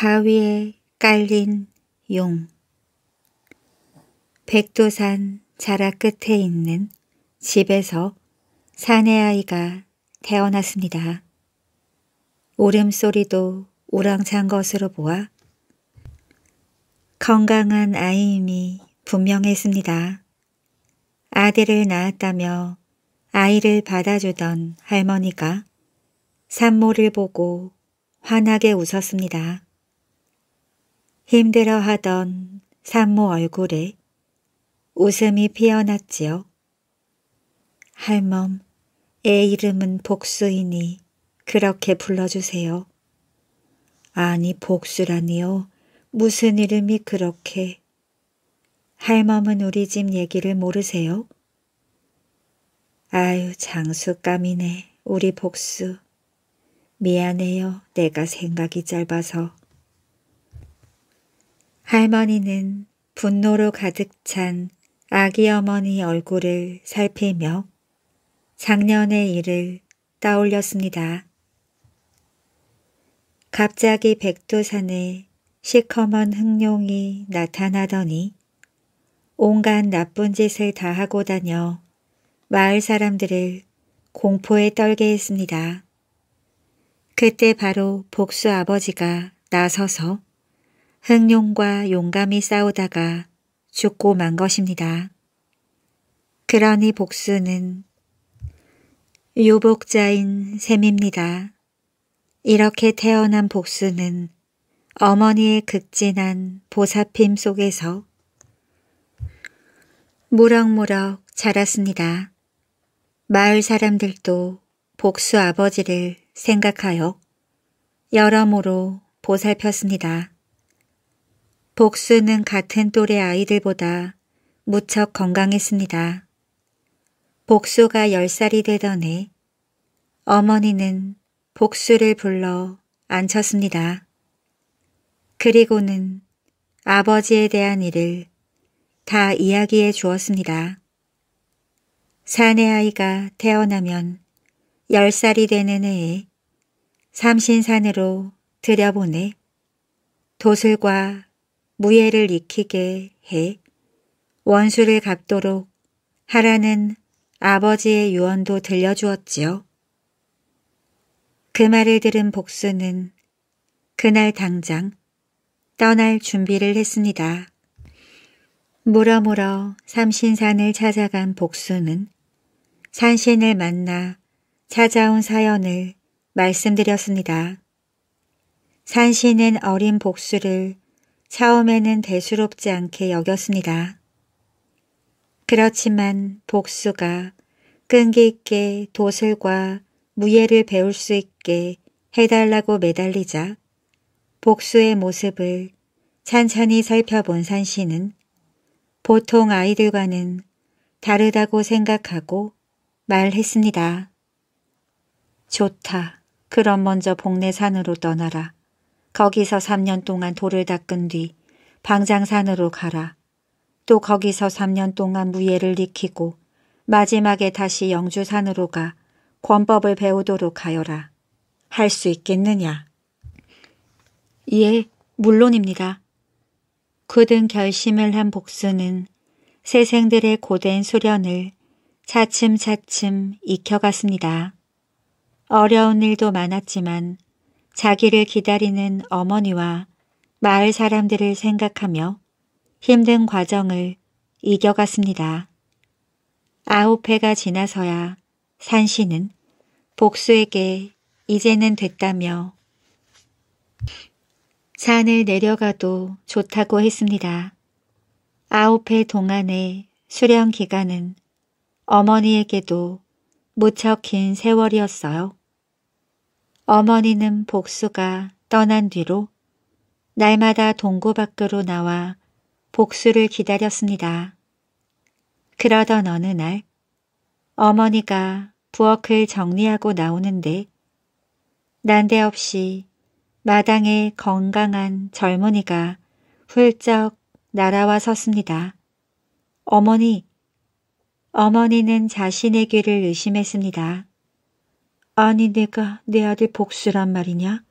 바위에 깔린 용백두산 자락 끝에 있는 집에서 사내 아이가 태어났습니다. 울음소리도 우렁찬 것으로 보아 건강한 아이임이 분명했습니다. 아들을 낳았다며 아이를 받아주던 할머니가 산모를 보고 환하게 웃었습니다. 힘들어하던 산모 얼굴에 웃음이 피어났지요. 할멈, 애 이름은 복수이니 그렇게 불러주세요. 아니 복수라니요. 무슨 이름이 그렇게. 할멈은 우리 집 얘기를 모르세요? 아유 장수감이네 우리 복수. 미안해요 내가 생각이 짧아서. 할머니는 분노로 가득 찬 아기 어머니 얼굴을 살피며 작년의 일을 떠올렸습니다. 갑자기 백두산에 시커먼 흑룡이 나타나더니 온갖 나쁜 짓을 다 하고 다녀 마을 사람들을 공포에 떨게 했습니다. 그때 바로 복수 아버지가 나서서 흥룡과 용감이 싸우다가 죽고 만 것입니다. 그러니 복수는 유복자인 셈입니다. 이렇게 태어난 복수는 어머니의 극진한 보살핌 속에서 무럭무럭 자랐습니다. 마을 사람들도 복수 아버지를 생각하여 여러모로 보살폈습니다. 복수는 같은 또래 아이들보다 무척 건강했습니다. 복수가 10살이 되던 해 어머니는 복수를 불러 앉혔습니다. 그리고는 아버지에 대한 일을 다 이야기해 주었습니다. 사내 아이가 태어나면 10살이 되는 해에 삼신산으로 들여보내 도술과 무예를 익히게 해 원수를 갚도록 하라는 아버지의 유언도 들려주었지요. 그 말을 들은 복수는 그날 당장 떠날 준비를 했습니다. 물어물어 삼신산을 찾아간 복수는 산신을 만나 찾아온 사연을 말씀드렸습니다. 산신은 어린 복수를 처음에는 대수롭지 않게 여겼습니다. 그렇지만 복수가 끈기 있게 도술과 무예를 배울 수 있게 해달라고 매달리자 복수의 모습을 찬찬히 살펴본 산씨는 보통 아이들과는 다르다고 생각하고 말했습니다. 좋다. 그럼 먼저 복내산으로 떠나라. 거기서 3년 동안 돌을 닦은 뒤 방장산으로 가라. 또 거기서 3년 동안 무예를 익히고 마지막에 다시 영주산으로 가 권법을 배우도록 하여라. 할 수 있겠느냐? 예, 물론입니다. 굳은 결심을 한 복수는 세생들의 고된 수련을 차츰차츰 익혀갔습니다. 어려운 일도 많았지만 자기를 기다리는 어머니와 마을 사람들을 생각하며 힘든 과정을 이겨갔습니다. 아홉 해가 지나서야 산신은 복수에게 이제는 됐다며 산을 내려가도 좋다고 했습니다. 아홉 해 동안의 수련 기간은 어머니에게도 무척 긴 세월이었어요. 어머니는 복수가 떠난 뒤로 날마다 동고 밖으로 나와 복수를 기다렸습니다. 그러던 어느 날 어머니가 부엌을 정리하고 나오는데 난데없이 마당에 건강한 젊은이가 훌쩍 날아와 섰습니다. 어머니, 어머니는 자신의 귀를 의심했습니다. 아니 내가 내 아들 복수란 말이냐?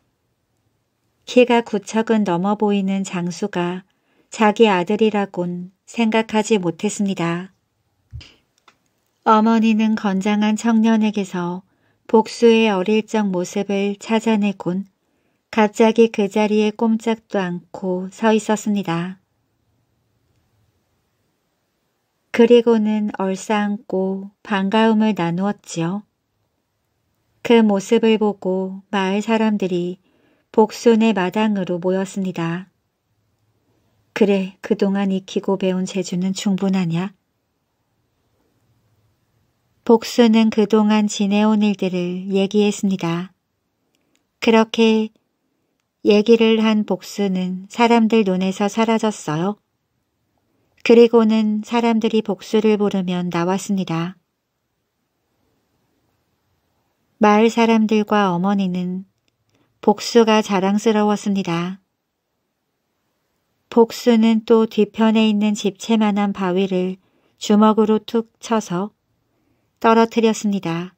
키가 구척은 넘어 보이는 장수가 자기 아들이라곤 생각하지 못했습니다. 어머니는 건장한 청년에게서 복수의 어릴 적 모습을 찾아내곤 갑자기 그 자리에 꼼짝도 않고 서 있었습니다. 그리고는 얼싸안고 반가움을 나누었지요. 그 모습을 보고 마을 사람들이 복순의 마당으로 모였습니다. 그래, 그동안 익히고 배운 재주는 충분하냐? 복수는 그동안 지내온 일들을 얘기했습니다. 그렇게 얘기를 한 복수는 사람들 눈에서 사라졌어요. 그리고는 사람들이 복수를 부르면 나왔습니다. 마을 사람들과 어머니는 복수가 자랑스러웠습니다. 복수는 또 뒤편에 있는 집채만한 바위를 주먹으로 툭 쳐서 떨어뜨렸습니다.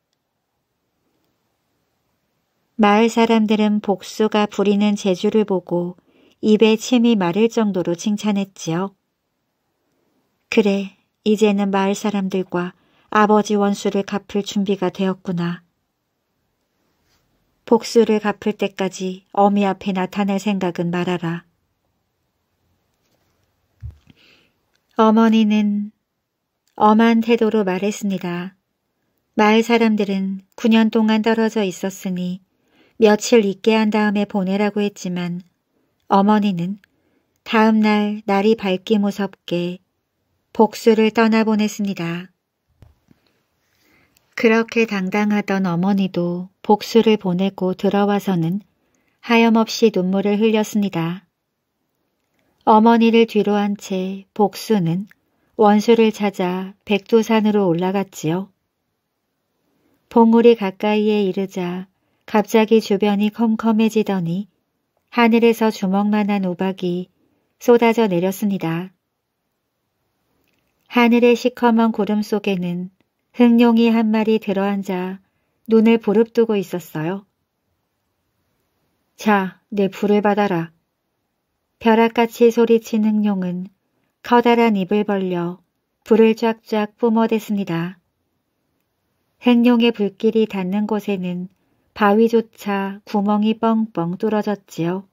마을 사람들은 복수가 부리는 재주를 보고 입에 침이 마를 정도로 칭찬했지요. 그래, 이제는 마을 사람들과 아버지 원수를 갚을 준비가 되었구나. 복수를 갚을 때까지 어미 앞에 나타날 생각은 말아라. 어머니는 엄한 태도로 말했습니다. 마을 사람들은 9년 동안 떨어져 있었으니 며칠 있게 한 다음에 보내라고 했지만 어머니는 다음 날 날이 밝기 무섭게 복수를 떠나보냈습니다. 그렇게 당당하던 어머니도 복수를 보내고 들어와서는 하염없이 눈물을 흘렸습니다. 어머니를 뒤로 한 채 복수는 원수를 찾아 백두산으로 올라갔지요. 봉우리 가까이에 이르자 갑자기 주변이 컴컴해지더니 하늘에서 주먹만한 우박이 쏟아져 내렸습니다. 하늘의 시커먼 구름 속에는 흑룡이 한 마리 들어앉아 눈을 부릅뜨고 있었어요. 자, 내 불을 받아라. 벼락같이 소리친 흑룡은 커다란 입을 벌려 불을 쫙쫙 뿜어댔습니다. 흑룡의 불길이 닿는 곳에는 바위조차 구멍이 뻥뻥 뚫어졌지요.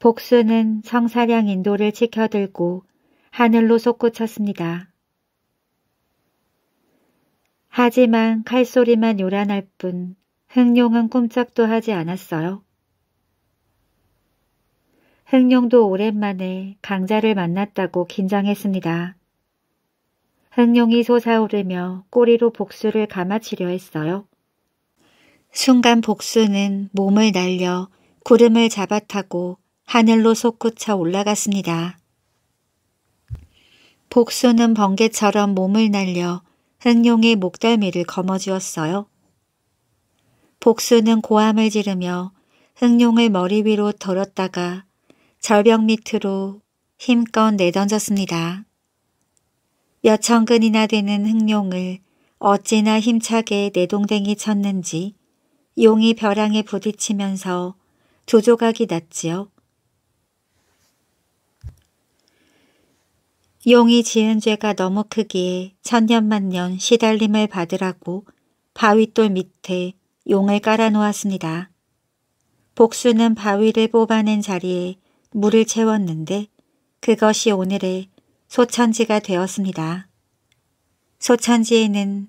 복수는 성사량 인도를 치켜들고 하늘로 솟구쳤습니다. 하지만 칼소리만 요란할 뿐 흥룡은 꼼짝도 하지 않았어요. 흥룡도 오랜만에 강자를 만났다고 긴장했습니다. 흥룡이 솟아오르며 꼬리로 복수를 감아치려 했어요. 순간 복수는 몸을 날려 구름을 잡아타고 하늘로 솟구쳐 올라갔습니다. 복수는 번개처럼 몸을 날려 흑룡의 목덜미를 거머쥐었어요. 복수는 고함을 지르며 흑룡을 머리 위로 들었다가 절벽 밑으로 힘껏 내던졌습니다. 몇 천근이나 되는 흑룡을 어찌나 힘차게 내동댕이 쳤는지 용이 벼랑에 부딪히면서 두 조각이 났지요. 용이 지은 죄가 너무 크기에 천년만년 시달림을 받으라고 바윗돌 밑에 용을 깔아놓았습니다. 복수는 바위를 뽑아낸 자리에 물을 채웠는데 그것이 오늘의 소천지가 되었습니다. 소천지에는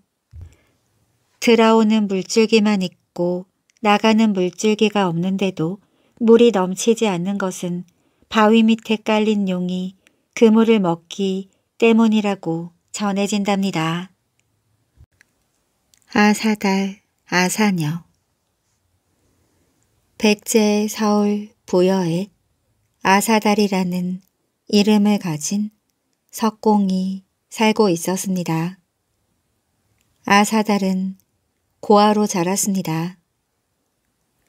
들어오는 물줄기만 있고 나가는 물줄기가 없는데도 물이 넘치지 않는 것은 바위 밑에 깔린 용이 그물을 먹기 때문이라고 전해진답니다. 아사달, 아사녀 백제 서울 부여에 아사달이라는 이름을 가진 석공이 살고 있었습니다. 아사달은 고아로 자랐습니다.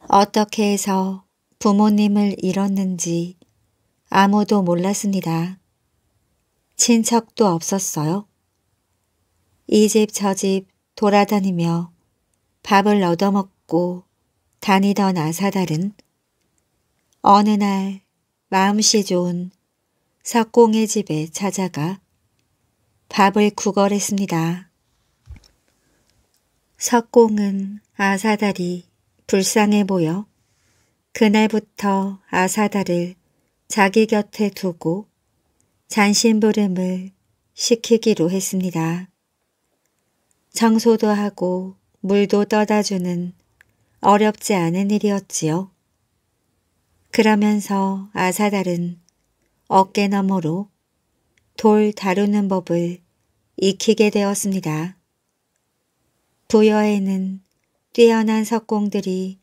어떻게 해서 부모님을 잃었는지 아무도 몰랐습니다. 친척도 없었어요. 이 집 저 집 돌아다니며 밥을 얻어먹고 다니던 아사달은 어느 날 마음씨 좋은 석공의 집에 찾아가 밥을 구걸했습니다. 석공은 아사달이 불쌍해 보여 그날부터 아사달을 자기 곁에 두고 잔심부름을 시키기로 했습니다. 청소도 하고 물도 떠다주는 어렵지 않은 일이었지요. 그러면서 아사달은 어깨 너머로 돌 다루는 법을 익히게 되었습니다. 부여에는 뛰어난 석공들이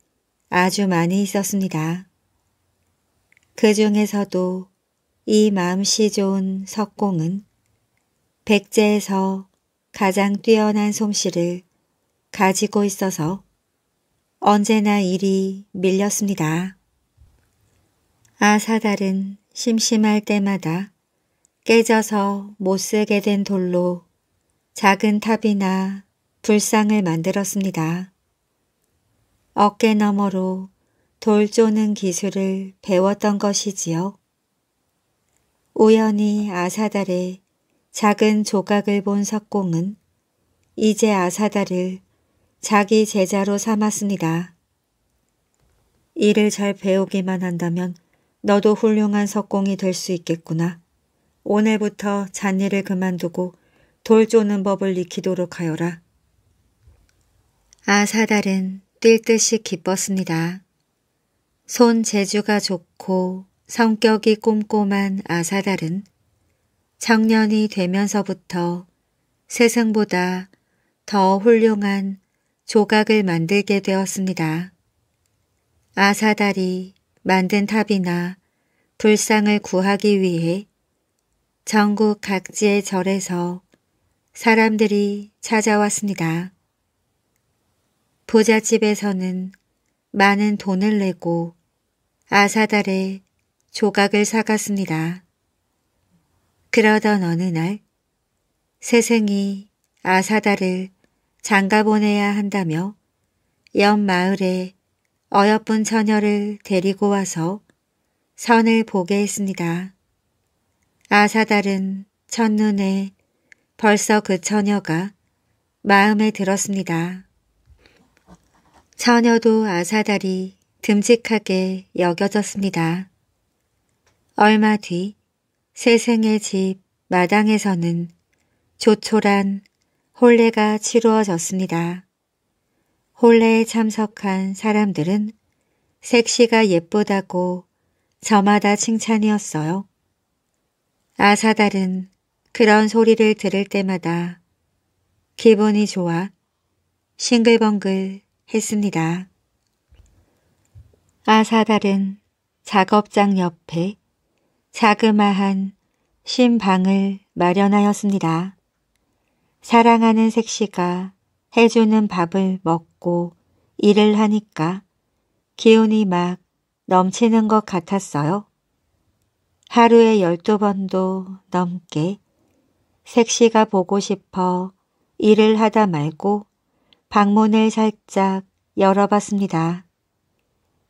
아주 많이 있었습니다. 그 중에서도 이 마음씨 좋은 석공은 백제에서 가장 뛰어난 솜씨를 가지고 있어서 언제나 일이 밀렸습니다. 아사달은 심심할 때마다 깨져서 못쓰게 된 돌로 작은 탑이나 불상을 만들었습니다. 어깨너머로 돌 쪼는 기술을 배웠던 것이지요. 우연히 아사달의 작은 조각을 본 석공은 이제 아사달을 자기 제자로 삼았습니다. 일을 잘 배우기만 한다면 너도 훌륭한 석공이 될 수 있겠구나. 오늘부터 잔일을 그만두고 돌 쪼는 법을 익히도록 하여라. 아사달은 뛸 듯이 기뻤습니다. 손 재주가 좋고 성격이 꼼꼼한 아사달은 청년이 되면서부터 세상보다 더 훌륭한 조각을 만들게 되었습니다. 아사달이 만든 탑이나 불상을 구하기 위해 전국 각지의 절에서 사람들이 찾아왔습니다. 부잣집에서는 많은 돈을 내고 아사달의 조각을 사갔습니다. 그러던 어느 날 세생이 아사다를 장가 보내야 한다며 옆 마을에 어여쁜 처녀를 데리고 와서 선을 보게 했습니다. 아사달은 첫눈에 벌써 그 처녀가 마음에 들었습니다. 처녀도 아사달이 듬직하게 여겨졌습니다. 얼마 뒤 세생의 집 마당에서는 조촐한 홀례가 치루어졌습니다. 홀례에 참석한 사람들은 색시가 예쁘다고 저마다 칭찬이었어요. 아사달은 그런 소리를 들을 때마다 기분이 좋아 싱글벙글 했습니다. 아사달은 작업장 옆에 자그마한 신방을 마련하였습니다. 사랑하는 색시가 해주는 밥을 먹고 일을 하니까 기운이 막 넘치는 것 같았어요. 하루에 열두 번도 넘게 색시가 보고 싶어 일을 하다 말고 방문을 살짝 열어봤습니다.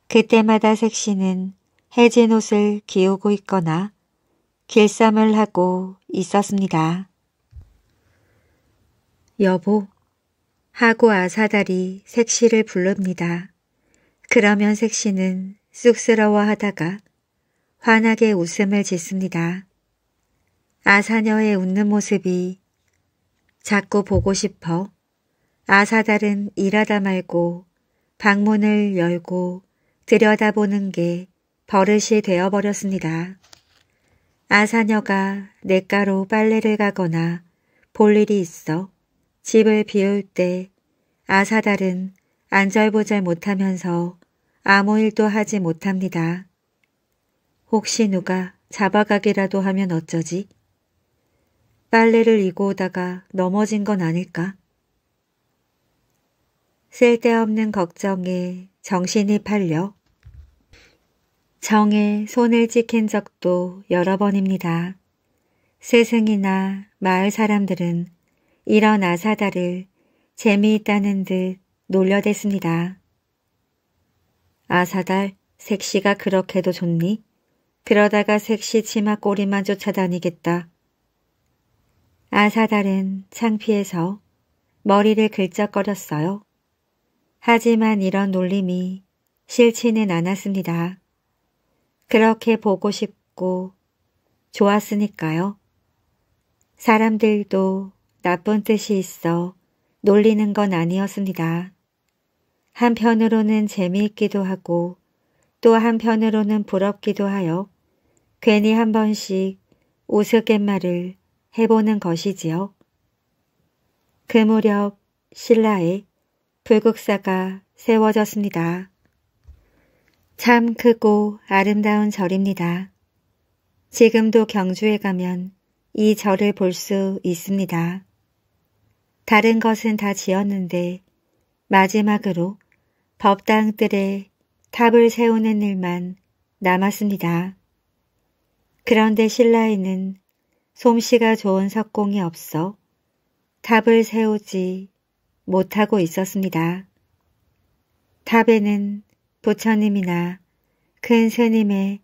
그때마다 색시는 해진 옷을 기우고 있거나 길쌈을 하고 있었습니다. 여보, 하고 아사달이 색시를 부릅니다. 그러면 색시는 쑥스러워하다가 환하게 웃음을 짓습니다. 아사녀의 웃는 모습이 자꾸 보고 싶어 아사달은 일하다 말고 방문을 열고 들여다보는 게 버릇이 되어버렸습니다. 아사녀가 냇가로 빨래를 가거나 볼 일이 있어 집을 비울 때 아사달은 안절부절 못하면서 아무 일도 하지 못합니다. 혹시 누가 잡아가기라도 하면 어쩌지? 빨래를 이고 오다가 넘어진 건 아닐까? 쓸데없는 걱정에 정신이 팔려 정에 손을 찍힌 적도 여러 번입니다. 스승이나 마을 사람들은 이런 아사다를 재미있다는 듯 놀려댔습니다. 아사달, 색시가 그렇게도 좋니? 그러다가 색시 치마 꼬리만 쫓아다니겠다. 아사달은 창피해서 머리를 긁적거렸어요. 하지만 이런 놀림이 싫지는 않았습니다. 그렇게 보고 싶고 좋았으니까요. 사람들도 나쁜 뜻이 있어 놀리는 건 아니었습니다. 한편으로는 재미있기도 하고 또 한편으로는 부럽기도 하여 괜히 한 번씩 우스갯말을 해보는 것이지요. 그 무렵 신라에 불국사가 세워졌습니다. 참 크고 아름다운 절입니다. 지금도 경주에 가면 이 절을 볼 수 있습니다. 다른 것은 다 지었는데 마지막으로 법당들에 탑을 세우는 일만 남았습니다. 그런데 신라에는 솜씨가 좋은 석공이 없어 탑을 세우지 못하고 있었습니다. 탑에는 부처님이나 큰 스님의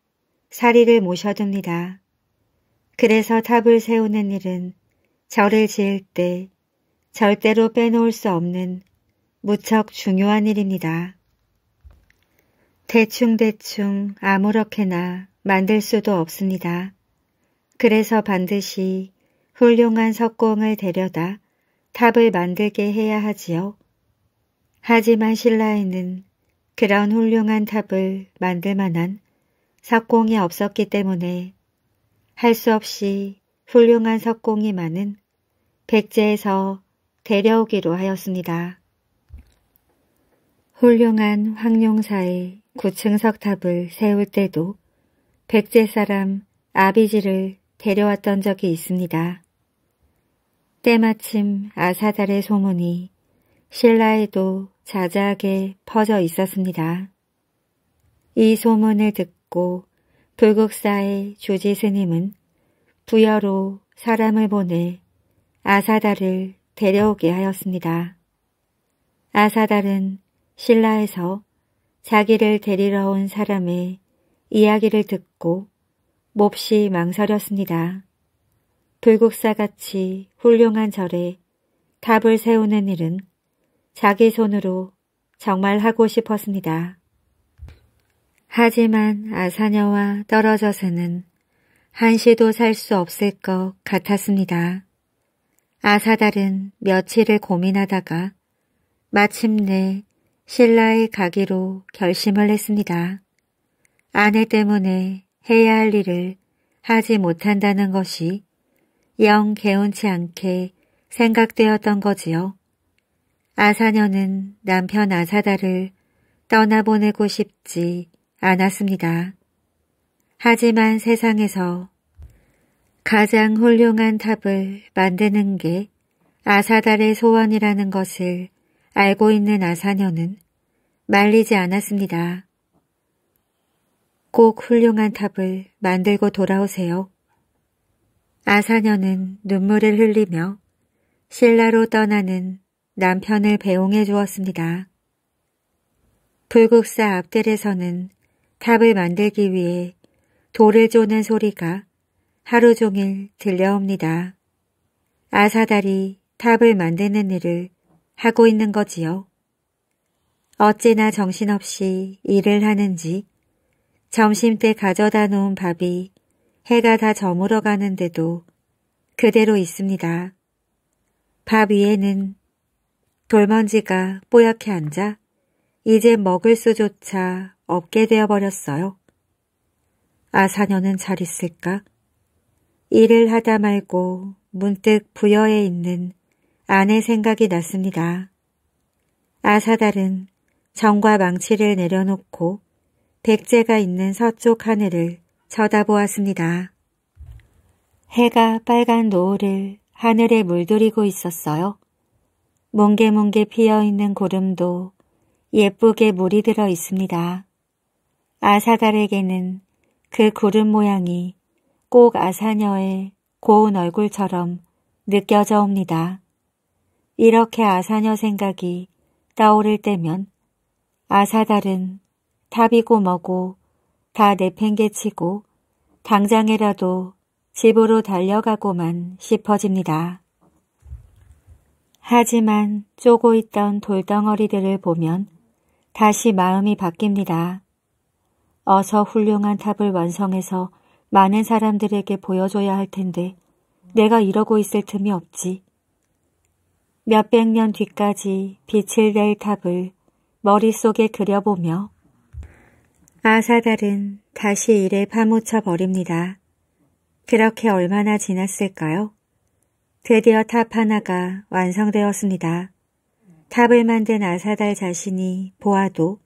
사리를 모셔둡니다. 그래서 탑을 세우는 일은 절을 지을 때 절대로 빼놓을 수 없는 무척 중요한 일입니다. 대충대충 아무렇게나 만들 수도 없습니다. 그래서 반드시 훌륭한 석공을 데려다 탑을 만들게 해야 하지요. 하지만 신라에는 그런 훌륭한 탑을 만들 만한 석공이 없었기 때문에 할 수 없이 훌륭한 석공이 많은 백제에서 데려오기로 하였습니다. 훌륭한 황룡사의 9층 석탑을 세울 때도 백제 사람 아비지를 데려왔던 적이 있습니다. 때마침 아사달의 소문이 신라에도 자자하게 퍼져 있었습니다. 이 소문을 듣고 불국사의 조지 스님은 부여로 사람을 보내 아사달을 데려오게 하였습니다. 아사달은 신라에서 자기를 데리러 온 사람의 이야기를 듣고 몹시 망설였습니다. 불국사같이 훌륭한 절에 탑을 세우는 일은 자기 손으로 정말 하고 싶었습니다. 하지만 아사녀와 떨어져서는 한시도 살 수 없을 것 같았습니다. 아사달은 며칠을 고민하다가 마침내 신라에 가기로 결심을 했습니다. 아내 때문에 해야 할 일을 하지 못한다는 것이 영 개운치 않게 생각되었던 거지요. 아사녀는 남편 아사다를 떠나보내고 싶지 않았습니다. 하지만 세상에서 가장 훌륭한 탑을 만드는 게아사다의 소원이라는 것을 알고 있는 아사녀는 말리지 않았습니다. 꼭 훌륭한 탑을 만들고 돌아오세요. 아사녀는 눈물을 흘리며 신라로 떠나는 남편을 배웅해 주었습니다. 불국사 앞뜰에서는 탑을 만들기 위해 돌을 쪼는 소리가 하루 종일 들려옵니다. 아사달이 탑을 만드는 일을 하고 있는 거지요. 어찌나 정신없이 일을 하는지 점심때 가져다 놓은 밥이 해가 다 저물어 가는데도 그대로 있습니다. 밥 위에는 돌먼지가 뽀얗게 앉아 이제 먹을 수조차 없게 되어버렸어요. 아사녀는 잘 있을까? 일을 하다 말고 문득 부여에 있는 아내 생각이 났습니다. 아사달은 정과 망치를 내려놓고 백제가 있는 서쪽 하늘을 쳐다보았습니다. 해가 빨간 노을을 하늘에 물들이고 있었어요. 뭉게뭉게 피어있는 고름도 예쁘게 물이 들어 있습니다. 아사달에게는 그 구름 모양이 꼭 아사녀의 고운 얼굴처럼 느껴져 옵니다. 이렇게 아사녀 생각이 떠오를 때면 아사달은 탑이고 뭐고 다 내팽개치고 당장에라도 집으로 달려가고만 싶어집니다. 하지만 쪼고 있던 돌덩어리들을 보면 다시 마음이 바뀝니다. 어서 훌륭한 탑을 완성해서 많은 사람들에게 보여줘야 할 텐데 내가 이러고 있을 틈이 없지. 몇 백 년 뒤까지 빛을 낼 탑을 머릿속에 그려보며 아사달은 다시 일에 파묻혀 버립니다. 그렇게 얼마나 지났을까요? 드디어 탑 하나가 완성되었습니다. 탑을 만든 아사달 자신이 보아도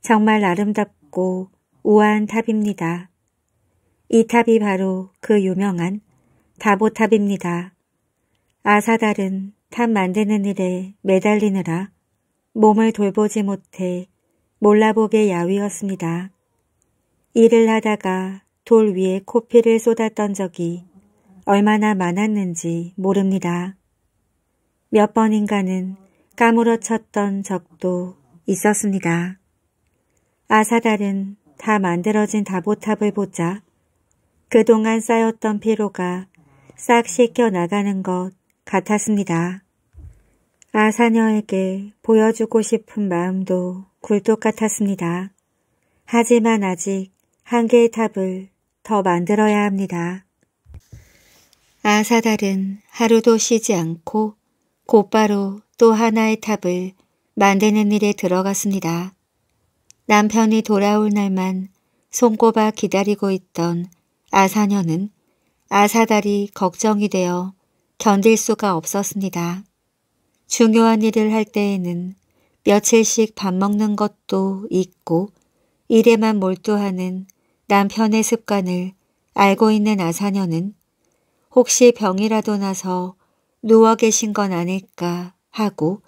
정말 아름답고 우아한 탑입니다. 이 탑이 바로 그 유명한 다보탑입니다. 아사달은 탑 만드는 일에 매달리느라 몸을 돌보지 못해 몰라보게 야위었습니다. 일을 하다가 돌 위에 코피를 쏟았던 적이 얼마나 많았는지 모릅니다. 몇 번인가는 까무러쳤던 적도 있었습니다. 아사달은 다 만들어진 다보탑을 보자 그동안 쌓였던 피로가 싹 씻겨 나가는 것 같았습니다. 아사녀에게 보여주고 싶은 마음도 굴뚝 같았습니다. 하지만 아직 한 개의 탑을 더 만들어야 합니다. 아사달은 하루도 쉬지 않고 곧바로 또 하나의 탑을 만드는 일에 들어갔습니다. 남편이 돌아올 날만 손꼽아 기다리고 있던 아사녀는 아사달이 걱정이 되어 견딜 수가 없었습니다. 중요한 일을 할 때에는 며칠씩 밥 먹는 것도 잊고 일에만 몰두하는 남편의 습관을 알고 있는 아사녀는 혹시 병이라도 나서 누워 계신 건 아닐까 하고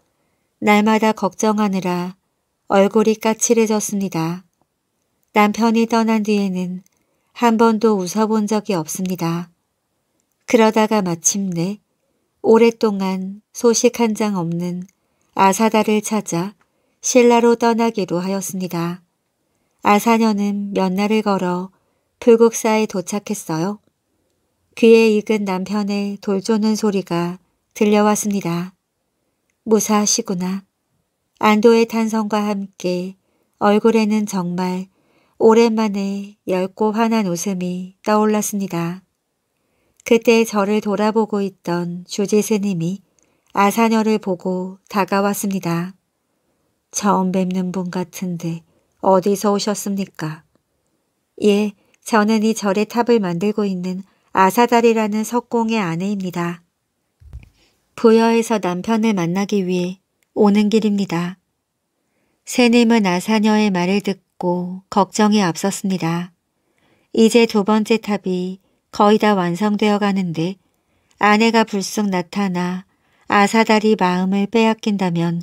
날마다 걱정하느라 얼굴이 까칠해졌습니다. 남편이 떠난 뒤에는 한 번도 웃어본 적이 없습니다. 그러다가 마침내 오랫동안 소식 한 장 없는 아사다를 찾아 신라로 떠나기로 하였습니다. 아사녀는 몇 날을 걸어 불국사에 도착했어요. 귀에 익은 남편의 돌조는 소리가 들려왔습니다. 무사하시구나. 안도의 탄성과 함께 얼굴에는 정말 오랜만에 열고 환한 웃음이 떠올랐습니다. 그때 저를 돌아보고 있던 주지 스님이 아사녀를 보고 다가왔습니다. 처음 뵙는 분 같은데 어디서 오셨습니까? 예, 저는 이 절의 탑을 만들고 있는 아사달이라는 석공의 아내입니다. 부여에서 남편을 만나기 위해 오는 길입니다. 새님은 아사녀의 말을 듣고 걱정이 앞섰습니다. 이제 두 번째 탑이 거의 다 완성되어 가는데 아내가 불쑥 나타나 아사달이 마음을 빼앗긴다면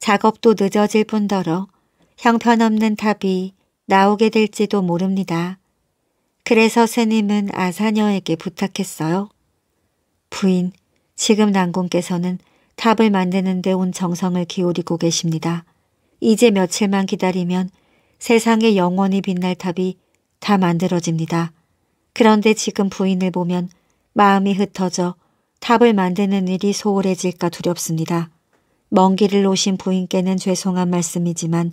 작업도 늦어질 뿐더러 형편없는 탑이 나오게 될지도 모릅니다. 그래서 새님은 아사녀에게 부탁했어요. 부인, 지금 난공께서는 탑을 만드는데 온 정성을 기울이고 계십니다. 이제 며칠만 기다리면 세상에 영원히 빛날 탑이 다 만들어집니다. 그런데 지금 부인을 보면 마음이 흩어져 탑을 만드는 일이 소홀해질까 두렵습니다. 먼 길을 오신 부인께는 죄송한 말씀이지만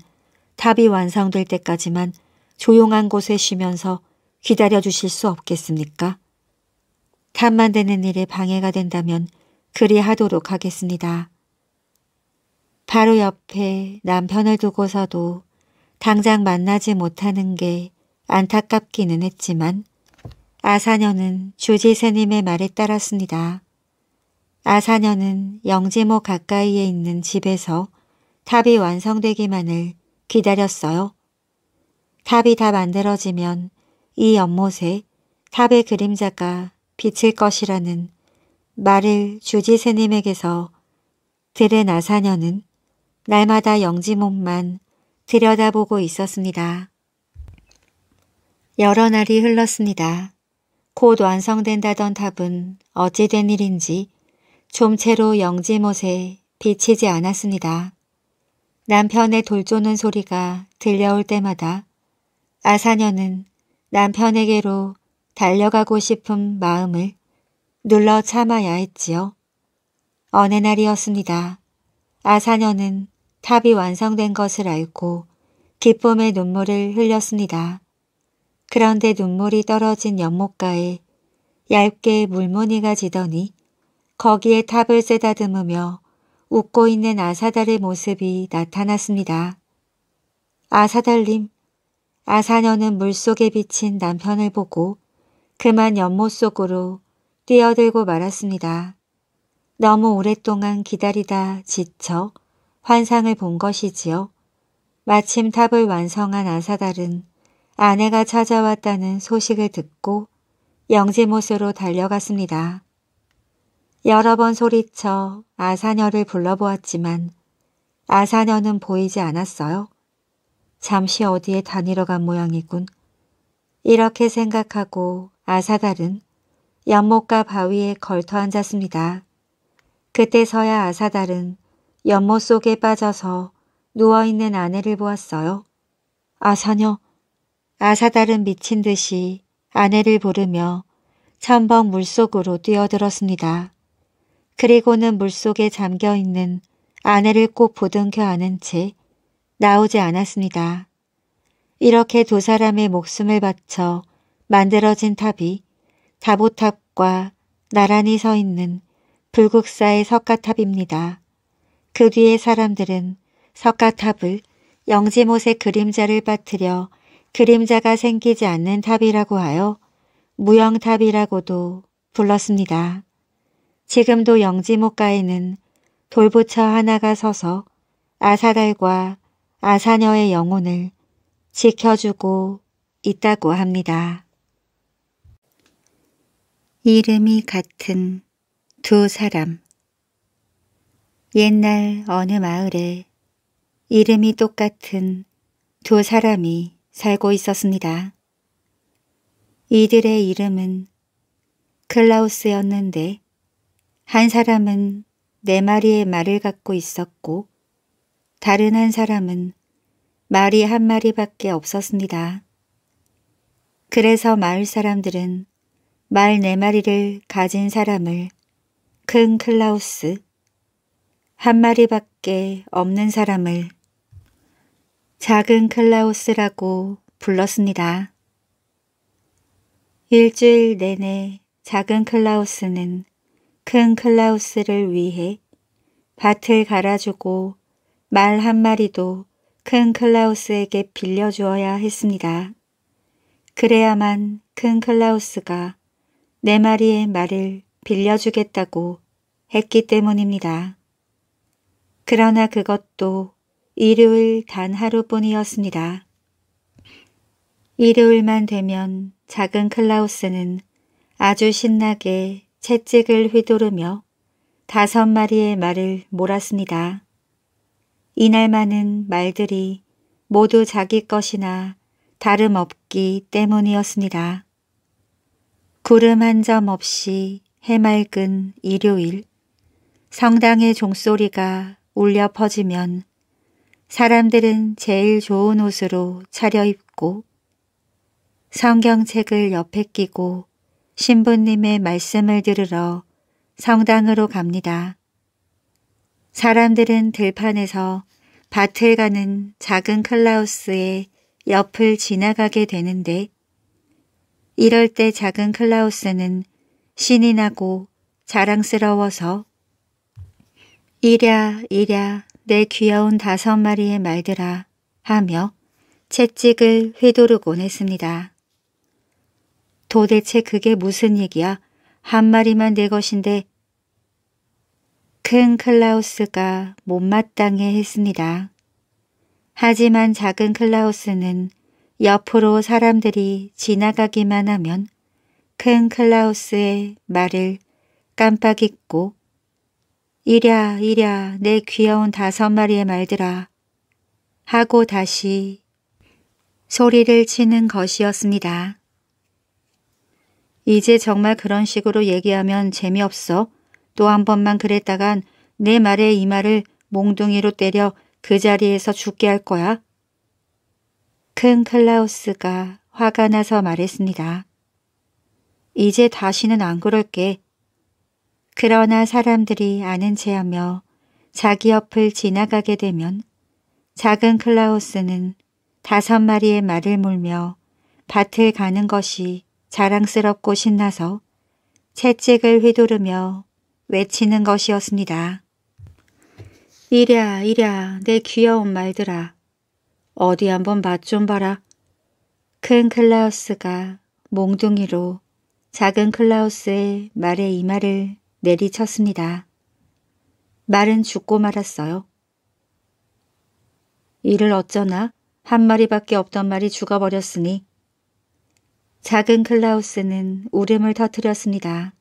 탑이 완성될 때까지만 조용한 곳에 쉬면서 기다려 주실 수 없겠습니까? 탐만되는 일에 방해가 된다면 그리하도록 하겠습니다. 바로 옆에 남편을 두고서도 당장 만나지 못하는 게 안타깝기는 했지만 아사녀는 주지세님의 말에 따랐습니다. 아사녀는 영지모 가까이에 있는 집에서 탑이 완성되기만을 기다렸어요. 탑이 다 만들어지면 이 연못에 탑의 그림자가 비칠 것이라는 말을 주지스님에게서 들은 아사녀는 날마다 영지몸만 들여다보고 있었습니다. 여러 날이 흘렀습니다. 곧 완성된다던 탑은 어찌 된 일인지 좀채로 영지못에 비치지 않았습니다. 남편의 돌 쪼는 소리가 들려올 때마다 아사녀는 남편에게로 달려가고 싶은 마음을 눌러 참아야 했지요. 어느 날이었습니다. 아사녀는 탑이 완성된 것을 알고 기쁨의 눈물을 흘렸습니다. 그런데 눈물이 떨어진 연못가에 얇게 물무늬가 지더니 거기에 탑을 쓰다듬으며 웃고 있는 아사달의 모습이 나타났습니다. 아사달님, 아사녀는 물속에 비친 남편을 보고 그만 연못 속으로 뛰어들고 말았습니다. 너무 오랫동안 기다리다 지쳐 환상을 본 것이지요. 마침 탑을 완성한 아사달은 아내가 찾아왔다는 소식을 듣고 영지못으로 달려갔습니다. 여러 번 소리쳐 아사녀를 불러보았지만 아사녀는 보이지 않았어요. 잠시 어디에 다니러 간 모양이군. 이렇게 생각하고 아사달은 연못가 바위에 걸터 앉았습니다. 그때서야 아사달은 연못 속에 빠져서 누워있는 아내를 보았어요. 아사녀, 아사달은 미친 듯이 아내를 부르며 첨벙 물속으로 뛰어들었습니다. 그리고는 물속에 잠겨있는 아내를 꼭 보등켜 안은 채 나오지 않았습니다. 이렇게 두 사람의 목숨을 바쳐 만들어진 탑이 다보탑과 나란히 서 있는 불국사의 석가탑입니다. 그 뒤에 사람들은 석가탑을 영지못의 그림자를 빠뜨려 그림자가 생기지 않는 탑이라고 하여 무영탑이라고도 불렀습니다. 지금도 영지목가에는 돌부처 하나가 서서 아사달과 아사녀의 영혼을 지켜주고 있다고 합니다. 이름이 같은 두 사람 옛날 어느 마을에 이름이 똑같은 두 사람이 살고 있었습니다. 이들의 이름은 클라우스였는데 한 사람은 네 마리의 말을 갖고 있었고 다른 한 사람은 말이 한 마리밖에 없었습니다. 그래서 마을 사람들은 말 네 마리를 가진 사람을 큰 클라우스, 한 마리밖에 없는 사람을 작은 클라우스라고 불렀습니다. 일주일 내내 작은 클라우스는 큰 클라우스를 위해 밭을 갈아주고 말 한마리도 큰 클라우스에게 빌려주어야 했습니다. 그래야만 큰 클라우스가 네 마리의 말을 빌려주겠다고 했기 때문입니다. 그러나 그것도 일요일 단 하루뿐이었습니다. 일요일만 되면 작은 클라우스는 아주 신나게 채찍을 휘두르며 다섯 마리의 말을 몰았습니다. 이날 만은 말들이 모두 자기 것이나 다름없기 때문이었습니다. 구름 한 점 없이 해맑은 일요일 성당의 종소리가 울려 퍼지면 사람들은 제일 좋은 옷으로 차려입고 성경책을 옆에 끼고 신부님의 말씀을 들으러 성당으로 갑니다. 사람들은 들판에서 밭을 가는 작은 클라우스의 옆을 지나가게 되는데 이럴 때 작은 클라우스는 신이 나고 자랑스러워서 이랴 이랴 내 귀여운 다섯 마리의 말들아 하며 채찍을 휘두르곤 했습니다. 도대체 그게 무슨 얘기야? 한 마리만 내 것인데 큰 클라우스가 못마땅해 했습니다. 하지만 작은 클라우스는 옆으로 사람들이 지나가기만 하면 큰 클라우스의 말을 깜빡 잊고 이랴 이랴 내 귀여운 다섯 마리의 말들아 하고 다시 소리를 치는 것이었습니다. 이제 정말 그런 식으로 얘기하면 재미없어. 또한 번만 그랬다간 내 말에 이마를 몽둥이로 때려 그 자리에서 죽게 할 거야. 큰 클라우스가 화가 나서 말했습니다. 이제 다시는 안 그럴게. 그러나 사람들이 아는 체하며 자기 옆을 지나가게 되면 작은 클라우스는 다섯 마리의 말을 물며 밭을 가는 것이 자랑스럽고 신나서 채찍을 휘두르며 외치는 것이었습니다. 이랴 이랴 내 귀여운 말들아 어디 한번 맛 좀 봐라. 큰 클라우스가 몽둥이로 작은 클라우스의 말에 이마를 내리쳤습니다. 말은 죽고 말았어요. 이를 어쩌나 한 마리밖에 없던 말이 죽어버렸으니 작은 클라우스는 울음을 터뜨렸습니다.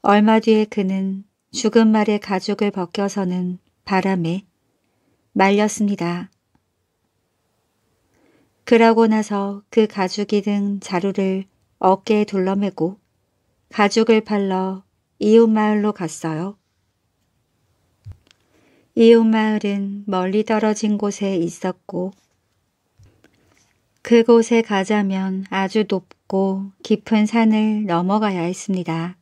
얼마 뒤에 그는 죽은 말의 가죽을 벗겨서는 바람에 말렸습니다. 그러고 나서 그 가죽이 든 자루를 어깨에 둘러매고 가죽을 팔러 이웃마을로 갔어요. 이웃마을은 멀리 떨어진 곳에 있었고 그곳에 가자면 아주 높고 깊은 산을 넘어가야 했습니다.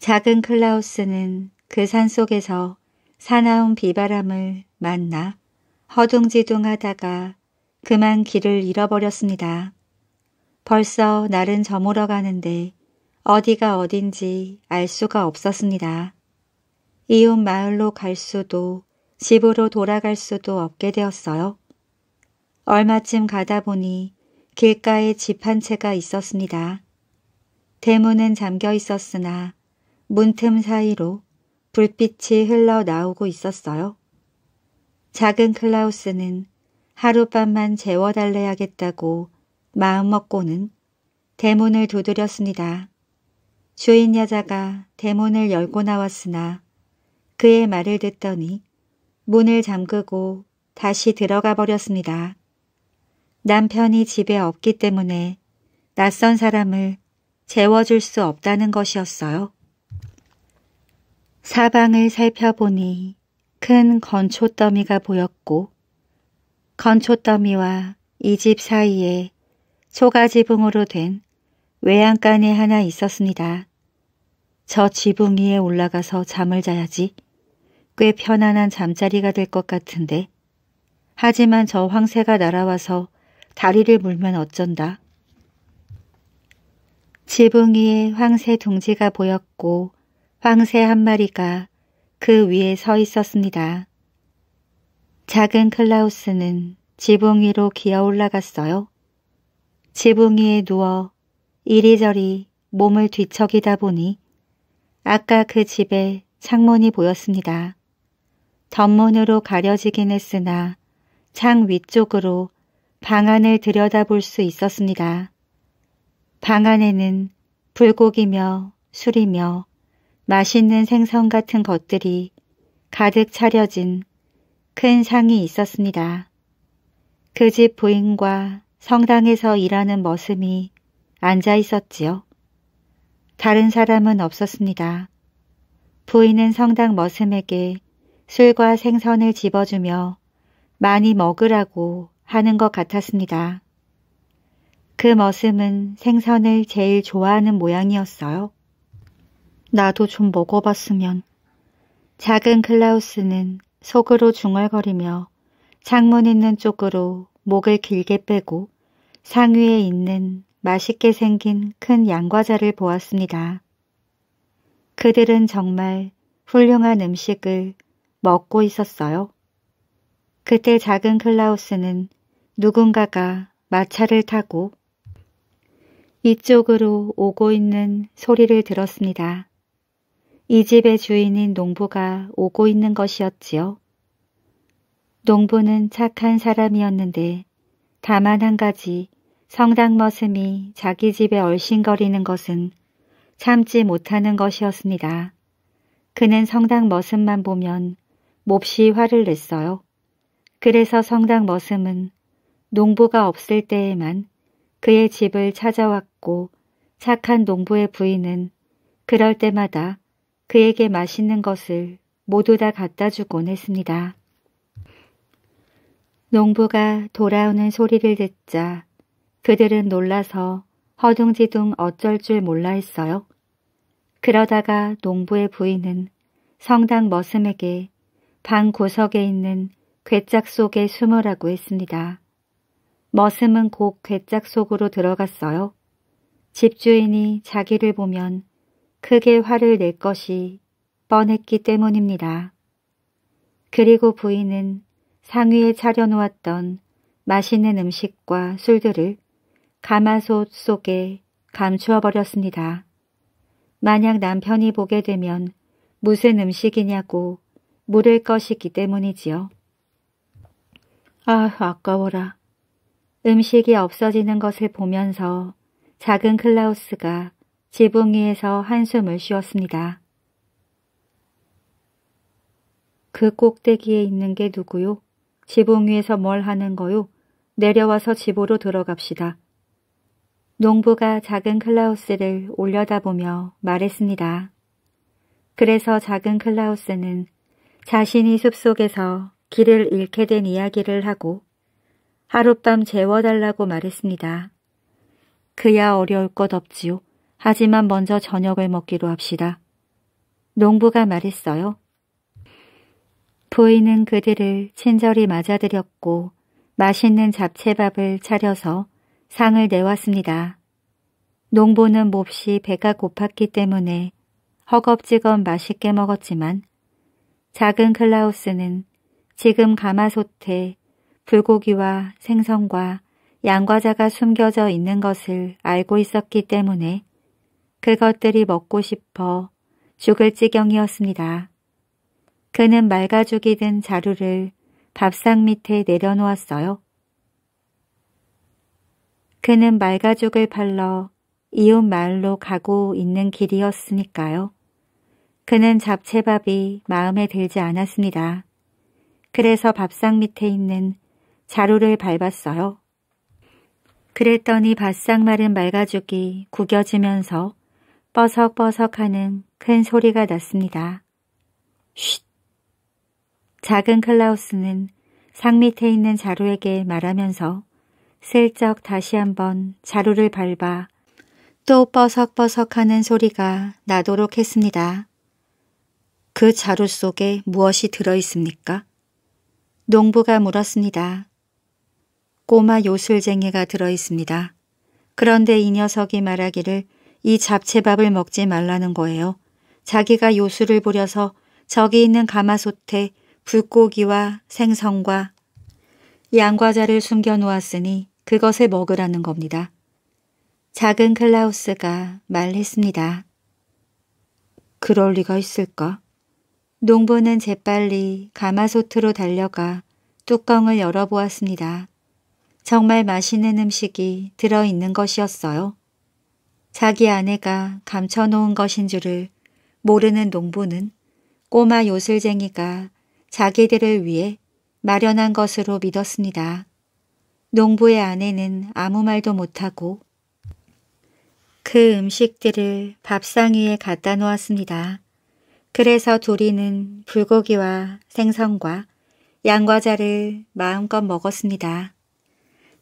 작은 클라우스는 그 산속에서 사나운 비바람을 만나 허둥지둥하다가 그만 길을 잃어버렸습니다. 벌써 날은 저물어 가는데 어디가 어딘지 알 수가 없었습니다. 이웃 마을로 갈 수도 집으로 돌아갈 수도 없게 되었어요. 얼마쯤 가다 보니 길가에 집 한 채가 있었습니다. 대문은 잠겨 있었으나 문틈 사이로 불빛이 흘러나오고 있었어요. 작은 클라우스는 하룻밤만 재워달래야겠다고 마음먹고는 대문을 두드렸습니다. 주인 여자가 대문을 열고 나왔으나 그의 말을 듣더니 문을 잠그고 다시 들어가 버렸습니다. 남편이 집에 없기 때문에 낯선 사람을 재워줄 수 없다는 것이었어요. 사방을 살펴보니 큰 건초더미가 보였고 건초더미와 이 집 사이에 초가 지붕으로 된 외양간이 하나 있었습니다. 저 지붕 위에 올라가서 잠을 자야지 꽤 편안한 잠자리가 될 것 같은데 하지만 저 황새가 날아와서 다리를 물면 어쩐다. 지붕 위에 황새 둥지가 보였고 황새 한 마리가 그 위에 서 있었습니다. 작은 클라우스는 지붕 위로 기어 올라갔어요. 지붕 위에 누워 이리저리 몸을 뒤척이다 보니 아까 그 집에 창문이 보였습니다. 덧문으로 가려지긴 했으나 창 위쪽으로 방 안을 들여다볼 수 있었습니다. 방 안에는 불고기며 술이며 맛있는 생선 같은 것들이 가득 차려진 큰 상이 있었습니다. 그 집 부인과 성당에서 일하는 머슴이 앉아 있었지요. 다른 사람은 없었습니다. 부인은 성당 머슴에게 술과 생선을 집어주며 많이 먹으라고 하는 것 같았습니다. 그 머슴은 생선을 제일 좋아하는 모양이었어요. 나도 좀 먹어봤으면. 작은 클라우스는 속으로 중얼거리며 창문 있는 쪽으로 목을 길게 빼고 상위에 있는 맛있게 생긴 큰 양과자를 보았습니다. 그들은 정말 훌륭한 음식을 먹고 있었어요. 그때 작은 클라우스는 누군가가 마차를 타고 이쪽으로 오고 있는 소리를 들었습니다. 이 집의 주인인 농부가 오고 있는 것이었지요. 농부는 착한 사람이었는데 다만 한 가지 성당 머슴이 자기 집에 얼씬거리는 것은 참지 못하는 것이었습니다. 그는 성당 머슴만 보면 몹시 화를 냈어요. 그래서 성당 머슴은 농부가 없을 때에만 그의 집을 찾아왔고 착한 농부의 부인은 그럴 때마다 그에게 맛있는 것을 모두 다 갖다 주곤 했습니다. 농부가 돌아오는 소리를 듣자 그들은 놀라서 허둥지둥 어쩔 줄 몰라 했어요. 그러다가 농부의 부인은 성당 머슴에게 방 구석에 있는 괴짝 속에 숨으라고 했습니다. 머슴은 곧 괴짝 속으로 들어갔어요. 집주인이 자기를 보면 크게 화를 낼 것이 뻔했기 때문입니다. 그리고 부인은 상위에 차려놓았던 맛있는 음식과 술들을 가마솥 속에 감추어버렸습니다. 만약 남편이 보게 되면 무슨 음식이냐고 물을 것이기 때문이지요. 아, 아까워라. 음식이 없어지는 것을 보면서 작은 클라우스가 지붕 위에서 한숨을 쉬었습니다. 그 꼭대기에 있는 게 누구요? 지붕 위에서 뭘 하는 거요? 내려와서 집으로 들어갑시다. 농부가 작은 클라우스를 올려다보며 말했습니다. 그래서 작은 클라우스는 자신이 숲속에서 길을 잃게 된 이야기를 하고 하룻밤 재워달라고 말했습니다. 그야 어려울 것 없지요. 하지만 먼저 저녁을 먹기로 합시다. 농부가 말했어요. 부인은 그들을 친절히 맞아들였고 맛있는 잡채밥을 차려서 상을 내왔습니다. 농부는 몹시 배가 고팠기 때문에 허겁지겁 맛있게 먹었지만 작은 클라우스는 지금 가마솥에 불고기와 생선과 양과자가 숨겨져 있는 것을 알고 있었기 때문에 그것들이 먹고 싶어 죽을 지경이었습니다. 그는 말가죽이 든 자루를 밥상 밑에 내려놓았어요. 그는 말가죽을 팔러 이웃 마을로 가고 있는 길이었으니까요. 그는 잡채밥이 마음에 들지 않았습니다. 그래서 밥상 밑에 있는 자루를 밟았어요. 그랬더니 바싹 마른 말가죽이 구겨지면서 뻐석뻐석하는 큰 소리가 났습니다. 쉿! 작은 클라우스는 상 밑에 있는 자루에게 말하면서 슬쩍 다시 한번 자루를 밟아 또 뻐석뻐석하는 소리가 나도록 했습니다. 그 자루 속에 무엇이 들어있습니까? 농부가 물었습니다. 꼬마 요술쟁이가 들어있습니다. 그런데 이 녀석이 말하기를 이 잡채밥을 먹지 말라는 거예요. 자기가 요술을 부려서 저기 있는 가마솥에 불고기와 생선과 양과자를 숨겨 놓았으니 그것을 먹으라는 겁니다. 작은 클라우스가 말했습니다. 그럴 리가 있을까? 농부는 재빨리 가마솥으로 달려가 뚜껑을 열어보았습니다. 정말 맛있는 음식이 들어있는 것이었어요. 자기 아내가 감춰놓은 것인 줄을 모르는 농부는 꼬마 요술쟁이가 자기들을 위해 마련한 것으로 믿었습니다. 농부의 아내는 아무 말도 못하고 그 음식들을 밥상 위에 갖다 놓았습니다. 그래서 도리는 불고기와 생선과 양과자를 마음껏 먹었습니다.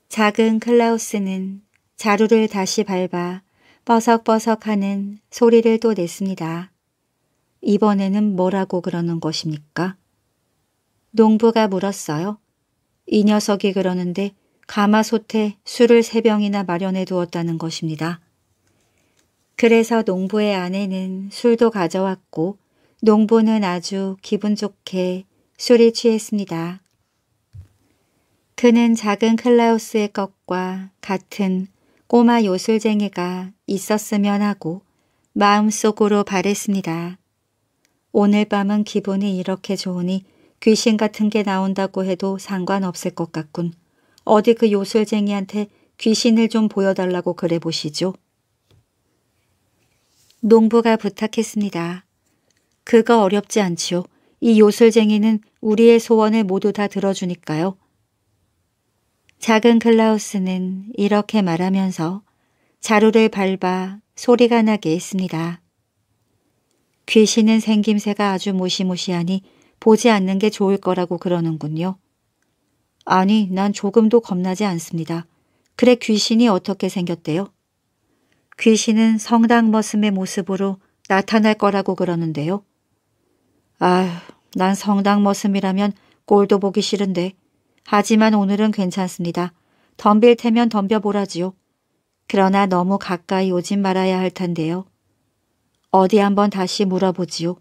작은 클라우스는 자루를 다시 밟아 뻐석뻐석하는 소리를 또 냈습니다. 이번에는 뭐라고 그러는 것입니까? 농부가 물었어요. 이 녀석이 그러는데 가마솥에 술을 세 병이나 마련해 두었다는 것입니다. 그래서 농부의 아내는 술도 가져왔고 농부는 아주 기분 좋게 술이 취했습니다. 그는 작은 클라우스의 것과 같은 꼬마 요술쟁이가 있었으면 하고 마음속으로 바랬습니다. 오늘 밤은 기분이 이렇게 좋으니 귀신 같은 게 나온다고 해도 상관없을 것 같군. 어디 그 요술쟁이한테 귀신을 좀 보여달라고 그래 보시죠. 농부가 부탁했습니다. 그거 어렵지 않지요. 이 요술쟁이는 우리의 소원을 모두 다 들어주니까요. 작은 클라우스는 이렇게 말하면서 자루를 밟아 소리가 나게 했습니다. 귀신은 생김새가 아주 무시무시하니 보지 않는 게 좋을 거라고 그러는군요. 아니, 난 조금도 겁나지 않습니다. 그래 귀신이 어떻게 생겼대요? 귀신은 성당 머슴의 모습으로 나타날 거라고 그러는데요. 아휴, 난 성당 머슴이라면 꼴도 보기 싫은데 하지만 오늘은 괜찮습니다. 덤빌 테면 덤벼보라지요. 그러나 너무 가까이 오진 말아야 할 텐데요. 어디 한번 다시 물어보지요.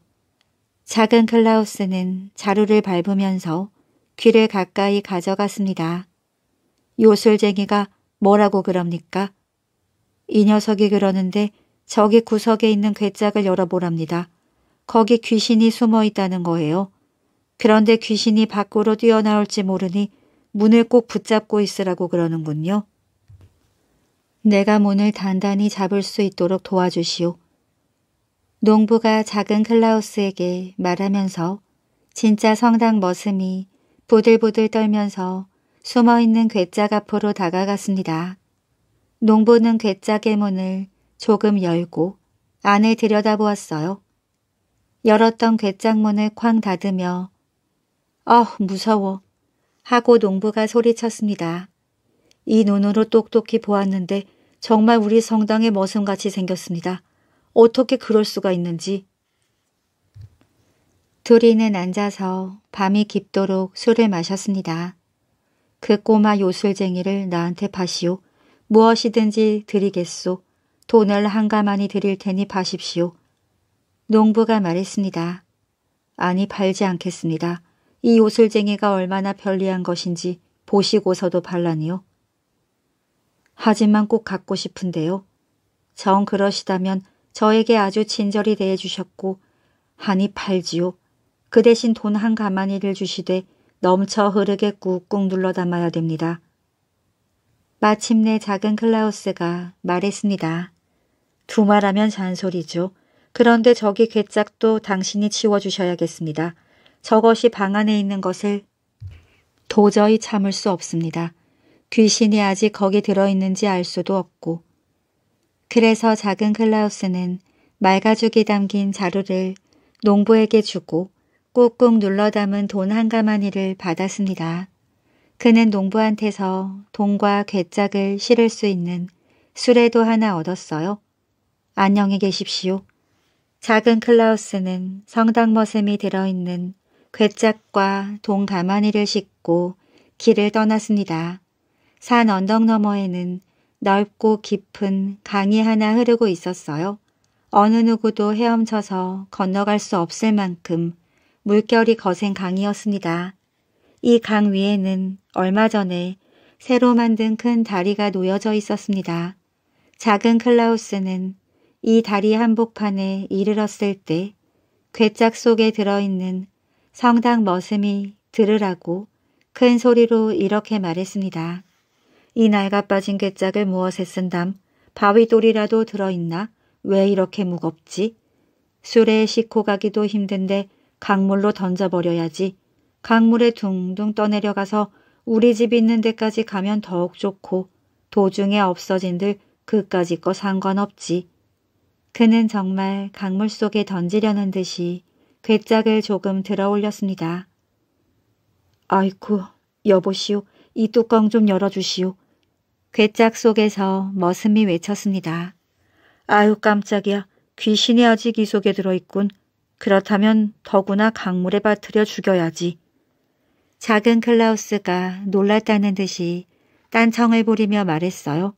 작은 클라우스는 자루를 밟으면서 귀를 가까이 가져갔습니다. 요술쟁이가 뭐라고 그럽니까? 이 녀석이 그러는데 저기 구석에 있는 괴짝을 열어보랍니다. 거기 귀신이 숨어 있다는 거예요. 그런데 귀신이 밖으로 뛰어나올지 모르니 문을 꼭 붙잡고 있으라고 그러는군요. 내가 문을 단단히 잡을 수 있도록 도와주시오. 농부가 작은 클라우스에게 말하면서 진짜 성당 머슴이 보들보들 떨면서 숨어있는 괴짝 앞으로 다가갔습니다. 농부는 괴짝의 문을 조금 열고 안에 들여다보았어요. 열었던 괴짝문을 쾅 닫으며 어 무서워 하고 농부가 소리쳤습니다. 이 눈으로 똑똑히 보았는데 정말 우리 성당의 머슴같이 생겼습니다. 어떻게 그럴 수가 있는지. 둘이는 앉아서 밤이 깊도록 술을 마셨습니다. 그 꼬마 요술쟁이를 나한테 파시오. 무엇이든지 드리겠소. 돈을 한가만이 드릴 테니 파십시오. 농부가 말했습니다. 아니 팔지 않겠습니다. 이 요술쟁이가 얼마나 편리한 것인지 보시고서도 발라이요 하지만 꼭 갖고 싶은데요. 정 그러시다면 저에게 아주 친절히 대해주셨고 하니 팔지요. 그 대신 돈 한 가마니를 주시되 넘쳐 흐르게 꾹꾹 눌러 담아야 됩니다. 마침내 작은 클라우스가 말했습니다. 두말하면 잔소리죠. 그런데 저기 괴짝도 당신이 치워주셔야겠습니다. 저것이 방 안에 있는 것을 도저히 참을 수 없습니다. 귀신이 아직 거기 들어있는지 알 수도 없고. 그래서 작은 클라우스는 말가죽이 담긴 자루를 농부에게 주고 꾹꾹 눌러 담은 돈 한 가마니를 받았습니다. 그는 농부한테서 돈과 괴짝을 실을 수 있는 수레도 하나 얻었어요. 안녕히 계십시오. 작은 클라우스는 성당 머슴이 들어있는 괴짝과 동가마니를 싣고 길을 떠났습니다. 산 언덕 너머에는 넓고 깊은 강이 하나 흐르고 있었어요. 어느 누구도 헤엄쳐서 건너갈 수 없을 만큼 물결이 거센 강이었습니다. 이 강 위에는 얼마 전에 새로 만든 큰 다리가 놓여져 있었습니다. 작은 클라우스는 이 다리 한복판에 이르렀을 때 괴짝 속에 들어있는 성당 머슴이 들으라고 큰 소리로 이렇게 말했습니다. 이 날가 빠진 괴짝을 무엇에 쓴담? 바위돌이라도 들어있나? 왜 이렇게 무겁지? 술에 싣고 가기도 힘든데 강물로 던져버려야지. 강물에 둥둥 떠내려가서 우리 집 있는 데까지 가면 더욱 좋고 도중에 없어진들 그까지 거 상관없지. 그는 정말 강물 속에 던지려는 듯이 괴짝을 조금 들어 올렸습니다. 아이쿠, 여보시오. 이 뚜껑 좀 열어주시오. 괴짝 속에서 머슴이 외쳤습니다. 아유 깜짝이야. 귀신이 아직 이 속에 들어있군. 그렇다면 더구나 강물에 빠뜨려 죽여야지. 작은 클라우스가 놀랐다는 듯이 딴청을 부리며 말했어요.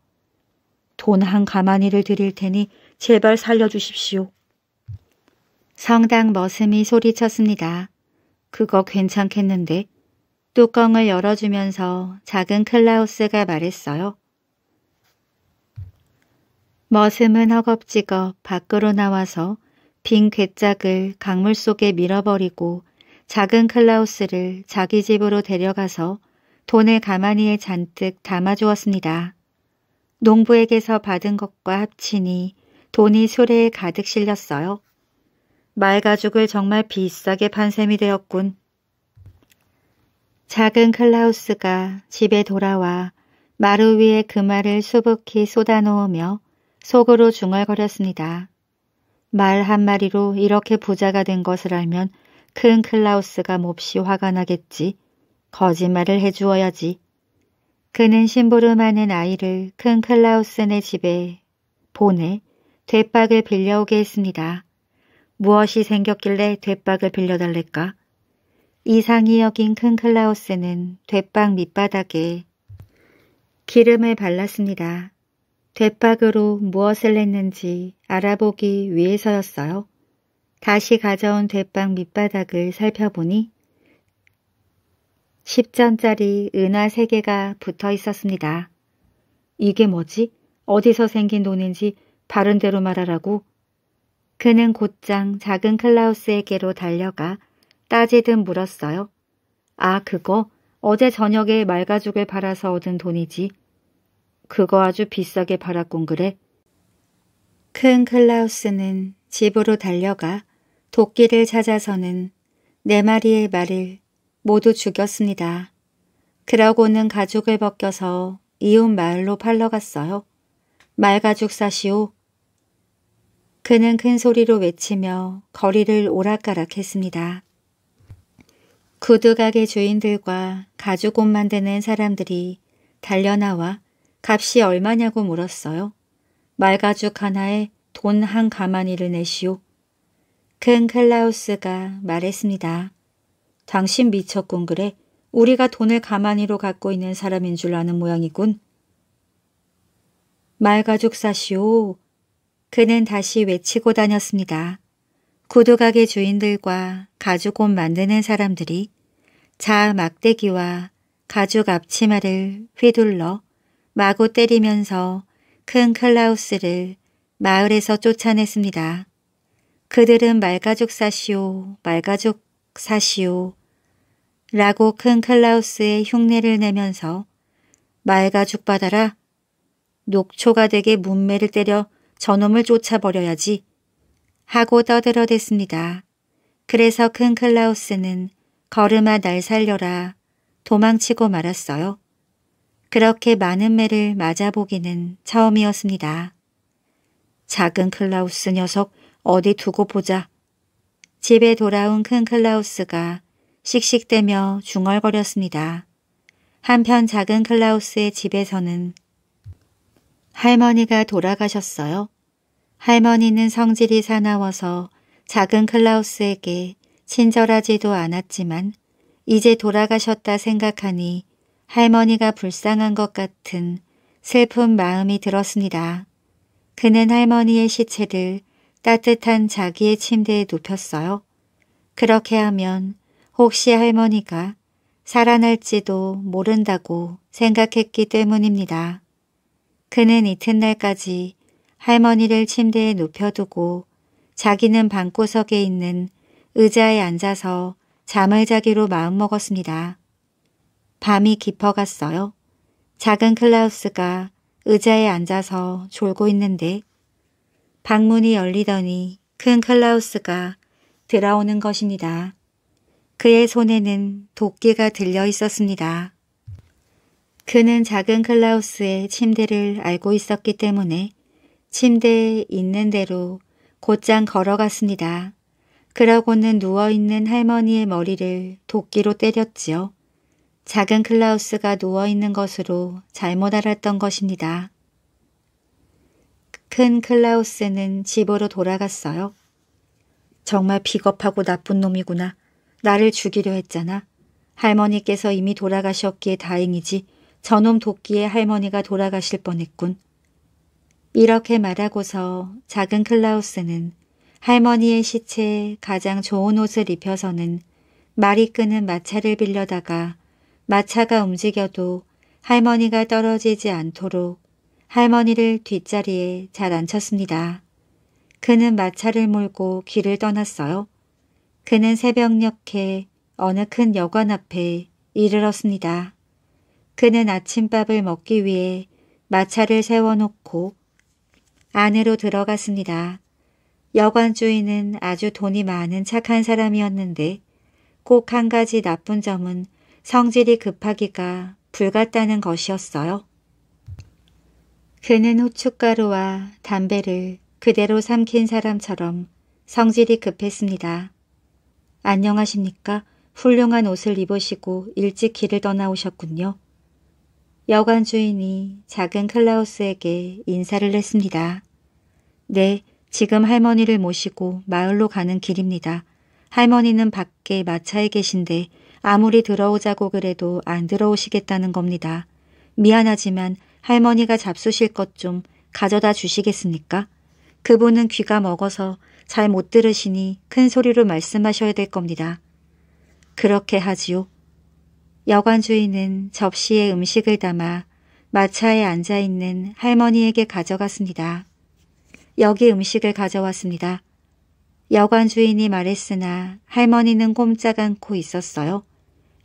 돈 한 가마니를 드릴 테니 제발 살려주십시오. 성당 머슴이 소리쳤습니다. 그거 괜찮겠는데? 뚜껑을 열어주면서 작은 클라우스가 말했어요. 머슴은 허겁지겁 밖으로 나와서 빈 괴짝을 강물 속에 밀어버리고 작은 클라우스를 자기 집으로 데려가서 돈을 가마니에 잔뜩 담아주었습니다. 농부에게서 받은 것과 합치니 돈이 소래에 가득 실렸어요. 말가죽을 정말 비싸게 판 셈이 되었군. 작은 클라우스가 집에 돌아와 마루 위에 그말을 수북히 쏟아놓으며 속으로 중얼거렸습니다. 말 한마리로 이렇게 부자가 된 것을 알면 큰 클라우스가 몹시 화가 나겠지. 거짓말을 해주어야지. 그는 심부름하는 아이를 큰 클라우스네 집에 보내 되박을 빌려오게 했습니다. 무엇이 생겼길래 뒷박을 빌려달랬까? 이상이 여긴 큰 클라우스는 뒷박 밑바닥에 기름을 발랐습니다. 뒷박으로 무엇을 냈는지 알아보기 위해서였어요. 다시 가져온 뒷박 밑바닥을 살펴보니 10점짜리 은화 3개가 붙어 있었습니다. 이게 뭐지? 어디서 생긴 돈인지 바른 대로 말하라고 그는 곧장 작은 클라우스에게로 달려가 따지듯 물었어요. 아, 그거? 어제 저녁에 말가죽을 팔아서 얻은 돈이지. 그거 아주 비싸게 팔았군 그래. 큰 클라우스는 집으로 달려가 도끼를 찾아서는 네 마리의 말을 모두 죽였습니다. 그러고는 가죽을 벗겨서 이웃 마을로 팔러 갔어요. 말가죽 사시오. 그는 큰 소리로 외치며 거리를 오락가락했습니다. 구두가게 주인들과 가죽옷 만드는 사람들이 달려나와 값이 얼마냐고 물었어요. 말가죽 하나에 돈 한 가마니를 내시오. 큰 클라우스가 말했습니다. 당신 미쳤군 그래. 우리가 돈을 가마니로 갖고 있는 사람인 줄 아는 모양이군. 말가죽 사시오. 그는 다시 외치고 다녔습니다. 구두가게 주인들과 가죽 옷 만드는 사람들이 자 막대기와 가죽 앞치마를 휘둘러 마구 때리면서 큰 클라우스를 마을에서 쫓아냈습니다. 그들은 말가죽 사시오, 말가죽 사시오 라고 큰 클라우스의 흉내를 내면서 말가죽 받아라, 녹초가 되게 문매를 때려 저놈을 쫓아버려야지 하고 떠들어댔습니다. 그래서 큰 클라우스는 걸음아 날 살려라 도망치고 말았어요. 그렇게 많은 매를 맞아보기는 처음이었습니다. 작은 클라우스 녀석 어디 두고 보자. 집에 돌아온 큰 클라우스가 씩씩대며 중얼거렸습니다. 한편 작은 클라우스의 집에서는 할머니가 돌아가셨어요. 할머니는 성질이 사나워서 작은 클라우스에게 친절하지도 않았지만 이제 돌아가셨다 생각하니 할머니가 불쌍한 것 같은 슬픈 마음이 들었습니다. 그는 할머니의 시체를 따뜻한 자기의 침대에 눕혔어요. 그렇게 하면 혹시 할머니가 살아날지도 모른다고 생각했기 때문입니다. 그는 이튿날까지 할머니를 침대에 눕혀두고 자기는 방구석에 있는 의자에 앉아서 잠을 자기로 마음먹었습니다. 밤이 깊어갔어요. 작은 클라우스가 의자에 앉아서 졸고 있는데 방문이 열리더니 큰 클라우스가 들어오는 것입니다. 그의 손에는 도끼가 들려 있었습니다. 그는 작은 클라우스의 침대를 알고 있었기 때문에 침대에 있는 대로 곧장 걸어갔습니다. 그러고는 누워있는 할머니의 머리를 도끼로 때렸지요. 작은 클라우스가 누워있는 것으로 잘못 알았던 것입니다. 큰 클라우스는 집으로 돌아갔어요. 정말 비겁하고 나쁜 놈이구나. 나를 죽이려 했잖아. 할머니께서 이미 돌아가셨기에 다행이지. 저놈 도끼의 할머니가 돌아가실 뻔했군. 이렇게 말하고서 작은 클라우스는 할머니의 시체에 가장 좋은 옷을 입혀서는 말이 끄는 마차를 빌려다가 마차가 움직여도 할머니가 떨어지지 않도록 할머니를 뒷자리에 잘 앉혔습니다. 그는 마차를 몰고 길을 떠났어요. 그는 새벽녘에 어느 큰 여관 앞에 이르렀습니다. 그는 아침밥을 먹기 위해 마차를 세워놓고 안으로 들어갔습니다. 여관 주인은 아주 돈이 많은 착한 사람이었는데 꼭 한 가지 나쁜 점은 성질이 급하기가 불같다는 것이었어요. 그는 후춧가루와 담배를 그대로 삼킨 사람처럼 성질이 급했습니다. 안녕하십니까? 훌륭한 옷을 입으시고 일찍 길을 떠나오셨군요. 여관 주인이 작은 클라우스에게 인사를 했습니다. 네, 지금 할머니를 모시고 마을로 가는 길입니다. 할머니는 밖에 마차에 계신데 아무리 들어오자고 그래도 안 들어오시겠다는 겁니다. 미안하지만 할머니가 잡수실 것 좀 가져다 주시겠습니까? 그분은 귀가 먹어서 잘 못 들으시니 큰 소리로 말씀하셔야 될 겁니다. 그렇게 하지요. 여관 주인은 접시에 음식을 담아 마차에 앉아있는 할머니에게 가져갔습니다. 여기 음식을 가져왔습니다. 여관 주인이 말했으나 할머니는 꼼짝 않고 있었어요.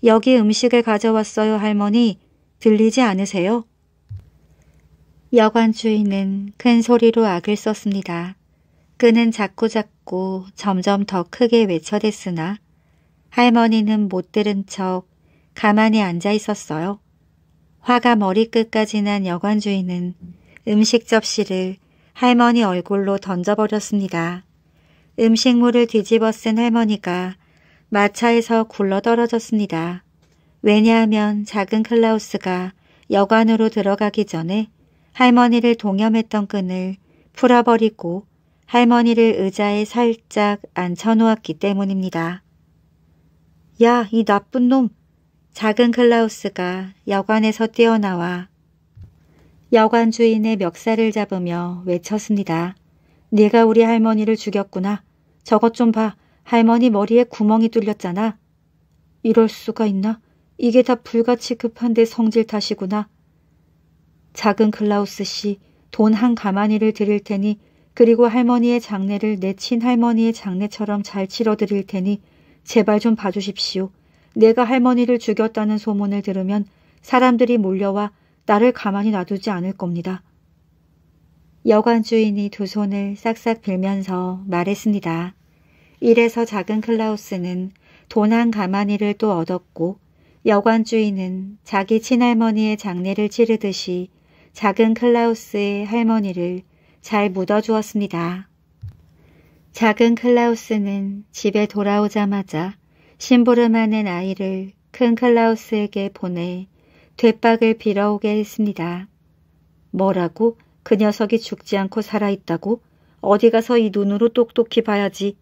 여기 음식을 가져왔어요 할머니 들리지 않으세요? 여관 주인은 큰 소리로 악을 썼습니다. 그는 자꾸자꾸 점점 더 크게 외쳐댔으나 할머니는 못 들은 척 가만히 앉아 있었어요. 화가 머리끝까지 난 여관주인은 음식 접시를 할머니 얼굴로 던져버렸습니다. 음식물을 뒤집어 쓴 할머니가 마차에서 굴러 떨어졌습니다. 왜냐하면 작은 클라우스가 여관으로 들어가기 전에 할머니를 동염했던 끈을 풀어버리고 할머니를 의자에 살짝 앉혀놓았기 때문입니다. 야, 이 나쁜 놈! 작은 클라우스가 여관에서 뛰어나와 여관 주인의 멱살을 잡으며 외쳤습니다. 네가 우리 할머니를 죽였구나. 저것 좀 봐. 할머니 머리에 구멍이 뚫렸잖아. 이럴 수가 있나? 이게 다 불같이 급한데 성질 탓이구나. 작은 클라우스 씨, 돈 한 가마니를 드릴 테니 그리고 할머니의 장례를 내 친할머니의 장례처럼 잘 치러드릴 테니 제발 좀 봐주십시오. 내가 할머니를 죽였다는 소문을 들으면 사람들이 몰려와 나를 가만히 놔두지 않을 겁니다. 여관 주인이 두 손을 싹싹 빌면서 말했습니다. 이래서 작은 클라우스는 도난 가마니를 또 얻었고 여관 주인은 자기 친할머니의 장례를 치르듯이 작은 클라우스의 할머니를 잘 묻어주었습니다. 작은 클라우스는 집에 돌아오자마자 심부름하는 아이를 큰 클라우스에게 보내 뒷박을 빌어오게 했습니다. 뭐라고? 그 녀석이 죽지 않고 살아있다고? 어디 가서 이 눈으로 똑똑히 봐야지.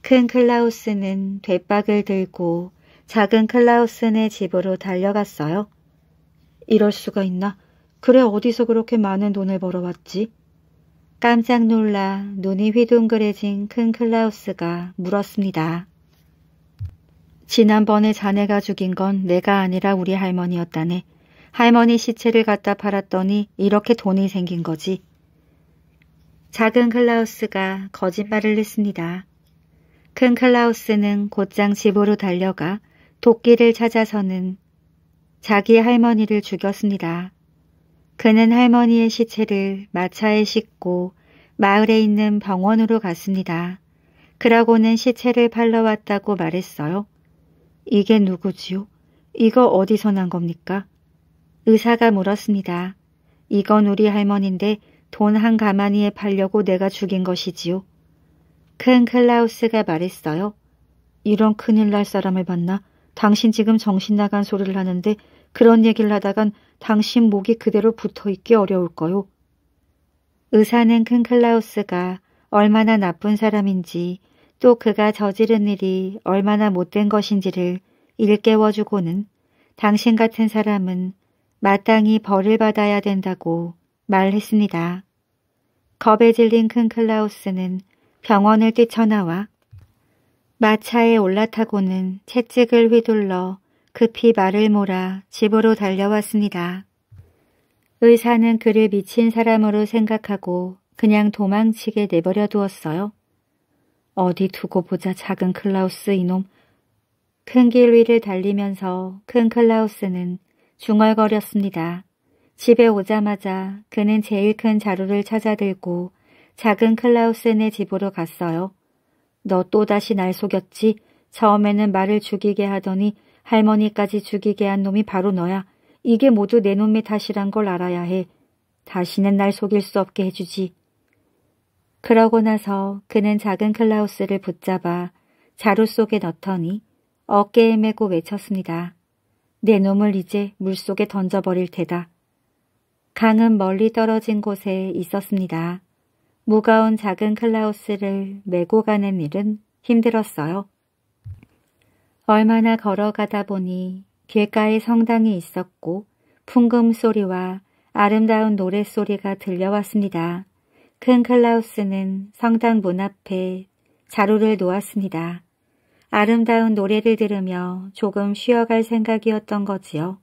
큰 클라우스는 뒷박을 들고 작은 클라우스네 집으로 달려갔어요. 이럴 수가 있나? 그래 어디서 그렇게 많은 돈을 벌어왔지? 깜짝 놀라 눈이 휘둥그레진 큰 클라우스가 물었습니다. 지난번에 자네가 죽인 건 내가 아니라 우리 할머니였다네. 할머니 시체를 갖다 팔았더니 이렇게 돈이 생긴 거지. 작은 클라우스가 거짓말을 했습니다. 큰 클라우스는 곧장 집으로 달려가 도끼를 찾아서는 자기 할머니를 죽였습니다. 그는 할머니의 시체를 마차에 싣고 마을에 있는 병원으로 갔습니다. 그러고는 시체를 팔러 왔다고 말했어요. 이게 누구지요? 이거 어디서 난 겁니까? 의사가 물었습니다. 이건 우리 할머니인데 돈 한 가마니에 팔려고 내가 죽인 것이지요. 큰 클라우스가 말했어요. 이런 큰일 날 사람을 봤나? 당신 지금 정신 나간 소리를 하는데 그런 얘기를 하다간 당신 목이 그대로 붙어 있기 어려울 까요 의사는 큰 클라우스가 얼마나 나쁜 사람인지 또 그가 저지른 일이 얼마나 못된 것인지를 일깨워주고는 당신 같은 사람은 마땅히 벌을 받아야 된다고 말했습니다. 겁에 질린 큰 클라우스는 병원을 뛰쳐나와 마차에 올라타고는 채찍을 휘둘러 급히 말을 몰아 집으로 달려왔습니다. 의사는 그를 미친 사람으로 생각하고 그냥 도망치게 내버려 두었어요. 어디 두고 보자 작은 클라우스 이놈. 큰 길 위를 달리면서 큰 클라우스는 중얼거렸습니다. 집에 오자마자 그는 제일 큰 자루를 찾아들고 작은 클라우스네 집으로 갔어요. 너 또다시 날 속였지? 처음에는 말을 죽이게 하더니 할머니까지 죽이게 한 놈이 바로 너야. 이게 모두 내 놈의 탓이란 걸 알아야 해. 다시는 날 속일 수 없게 해주지. 그러고 나서 그는 작은 클라우스를 붙잡아 자루 속에 넣더니 어깨에 메고 외쳤습니다. 내 놈을 이제 물속에 던져버릴 테다. 강은 멀리 떨어진 곳에 있었습니다. 무거운 작은 클라우스를 메고 가는 일은 힘들었어요. 얼마나 걸어가다 보니 길가에 성당이 있었고 풍금 소리와 아름다운 노랫소리가 들려왔습니다. 큰 클라우스는 성당 문 앞에 자루를 놓았습니다. 아름다운 노래를 들으며 조금 쉬어갈 생각이었던 거지요.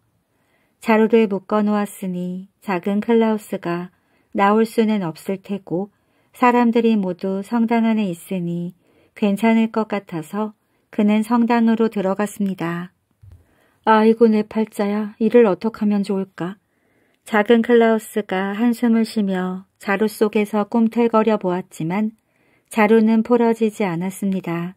자루를 묶어 놓았으니 작은 클라우스가 나올 수는 없을 테고 사람들이 모두 성당 안에 있으니 괜찮을 것 같아서 그는 성당으로 들어갔습니다. 아이고 내 팔자야 이를 어떡하면 좋을까. 작은 클라우스가 한숨을 쉬며 자루 속에서 꿈틀거려 보았지만 자루는 풀어지지 않았습니다.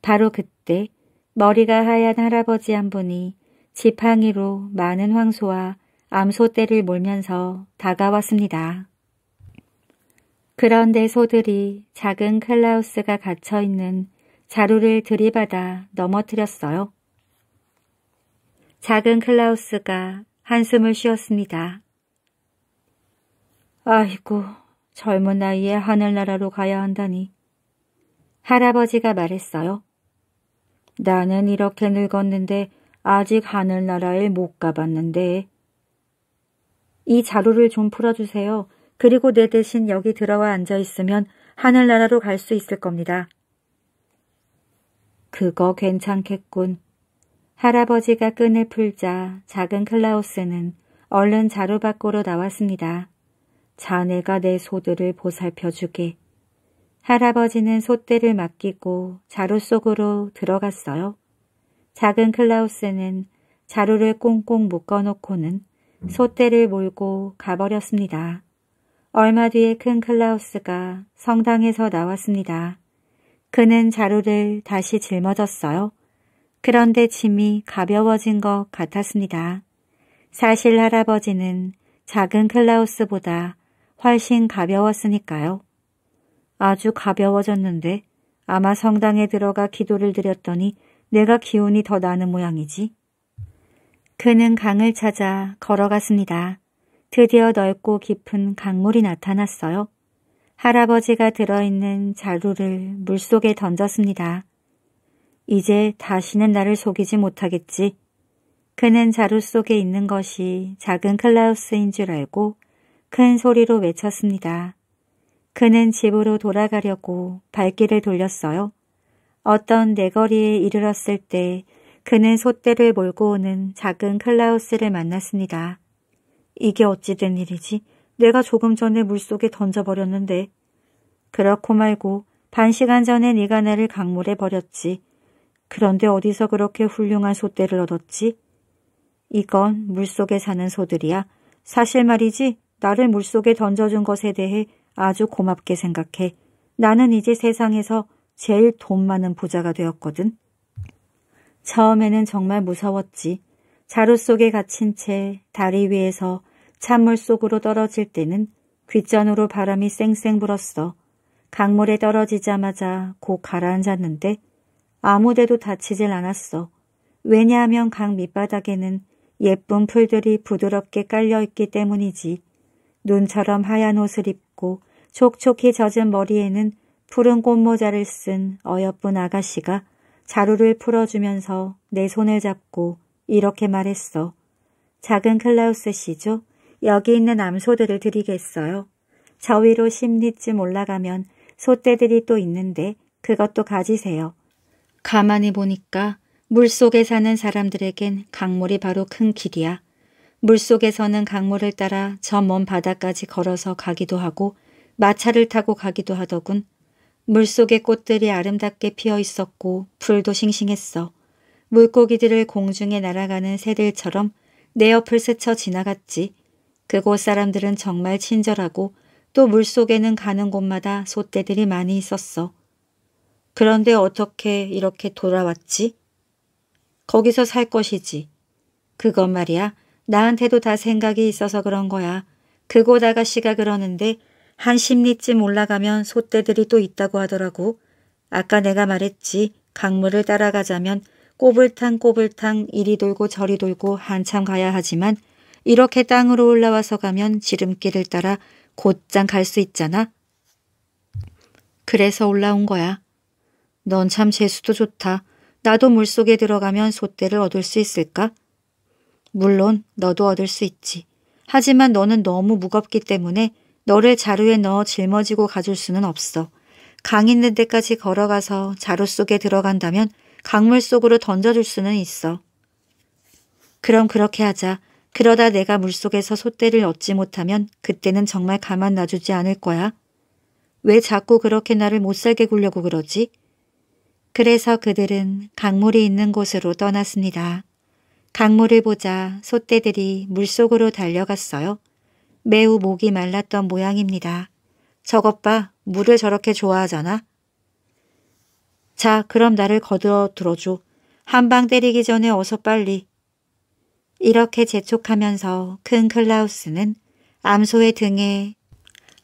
바로 그때 머리가 하얀 할아버지 한 분이 지팡이로 많은 황소와 암소떼를 몰면서 다가왔습니다. 그런데 소들이 작은 클라우스가 갇혀있는 자루를 들이받아 넘어뜨렸어요. 작은 클라우스가 한숨을 쉬었습니다. 아이고, 젊은 나이에 하늘나라로 가야 한다니. 할아버지가 말했어요. 나는 이렇게 늙었는데 아직 하늘나라에 못 가봤는데. 이 자루를 좀 풀어주세요. 그리고 내 대신 여기 들어와 앉아 있으면 하늘나라로 갈 수 있을 겁니다. 그거 괜찮겠군. 할아버지가 끈을 풀자 작은 클라우스는 얼른 자루 밖으로 나왔습니다. 자네가 내 소들을 보살펴 주게. 할아버지는 소떼를 맡기고 자루 속으로 들어갔어요. 작은 클라우스는 자루를 꽁꽁 묶어놓고는 소떼를 몰고 가버렸습니다. 얼마 뒤에 큰 클라우스가 성당에서 나왔습니다. 그는 자루를 다시 짊어졌어요. 그런데 짐이 가벼워진 것 같았습니다. 사실 할아버지는 작은 클라우스보다 훨씬 가벼웠으니까요. 아주 가벼워졌는데 아마 성당에 들어가 기도를 드렸더니 내가 기운이 더 나는 모양이지. 그는 강을 찾아 걸어갔습니다. 드디어 넓고 깊은 강물이 나타났어요. 할아버지가 들어있는 자루를 물속에 던졌습니다. 이제 다시는 나를 속이지 못하겠지. 그는 자루 속에 있는 것이 작은 클라우스인 줄 알고 큰 소리로 외쳤습니다. 그는 집으로 돌아가려고 발길을 돌렸어요. 어떤 내거리에 이르렀을 때 그는 소떼를 몰고 오는 작은 클라우스를 만났습니다. 이게 어찌 된 일이지? 내가 조금 전에 물속에 던져버렸는데. 그렇고 말고 반 시간 전에 네가 나를 강물에 버렸지. 그런데 어디서 그렇게 훌륭한 소떼를 얻었지? 이건 물속에 사는 소들이야. 사실 말이지 나를 물속에 던져준 것에 대해 아주 고맙게 생각해. 나는 이제 세상에서 제일 돈 많은 부자가 되었거든. 처음에는 정말 무서웠지. 자루 속에 갇힌 채 다리 위에서 찬물 속으로 떨어질 때는 귓전으로 바람이 쌩쌩 불었어. 강물에 떨어지자마자 곧 가라앉았는데 아무데도 다치질 않았어. 왜냐하면 강 밑바닥에는 예쁜 풀들이 부드럽게 깔려있기 때문이지. 눈처럼 하얀 옷을 입고 촉촉히 젖은 머리에는 푸른 꽃모자를 쓴 어여쁜 아가씨가 자루를 풀어주면서 내 손을 잡고 이렇게 말했어. 작은 클라우스 씨죠? 여기 있는 암소들을 드리겠어요. 저 위로 십리쯤 올라가면 소떼들이 또 있는데 그것도 가지세요. 가만히 보니까 물속에 사는 사람들에겐 강물이 바로 큰 길이야. 물속에서는 강물을 따라 저 먼 바다까지 걸어서 가기도 하고 마차를 타고 가기도 하더군. 물속에 꽃들이 아름답게 피어 있었고 풀도 싱싱했어. 물고기들을 공중에 날아가는 새들처럼 내 옆을 스쳐 지나갔지. 그곳 사람들은 정말 친절하고 또 물속에는 가는 곳마다 소떼들이 많이 있었어. 그런데 어떻게 이렇게 돌아왔지? 거기서 살 것이지. 그것 말이야. 나한테도 다 생각이 있어서 그런 거야. 그곳 아가씨가 그러는데 한 십리쯤 올라가면 소떼들이 또 있다고 하더라고. 아까 내가 말했지. 강물을 따라가자면 꼬불탕 꼬불탕 이리 돌고 저리 돌고 한참 가야 하지만 이렇게 땅으로 올라와서 가면 지름길을 따라 곧장 갈 수 있잖아. 그래서 올라온 거야. 넌참 재수도 좋다. 나도 물속에 들어가면 소떼를 얻을 수 있을까? 물론 너도 얻을 수 있지. 하지만 너는 너무 무겁기 때문에 너를 자루에 넣어 짊어지고 가줄 수는 없어. 강 있는 데까지 걸어가서 자루 속에 들어간다면 강물 속으로 던져줄 수는 있어. 그럼 그렇게 하자. 그러다 내가 물속에서 소떼를 얻지 못하면 그때는 정말 가만 놔주지 않을 거야. 왜 자꾸 그렇게 나를 못살게 굴려고 그러지? 그래서 그들은 강물이 있는 곳으로 떠났습니다. 강물을 보자 소떼들이 물속으로 달려갔어요. 매우 목이 말랐던 모양입니다. 저것 봐, 물을 저렇게 좋아하잖아. 자, 그럼 나를 거들어 들어줘. 한방 때리기 전에 어서 빨리. 이렇게 재촉하면서 큰 클라우스는 암소의 등에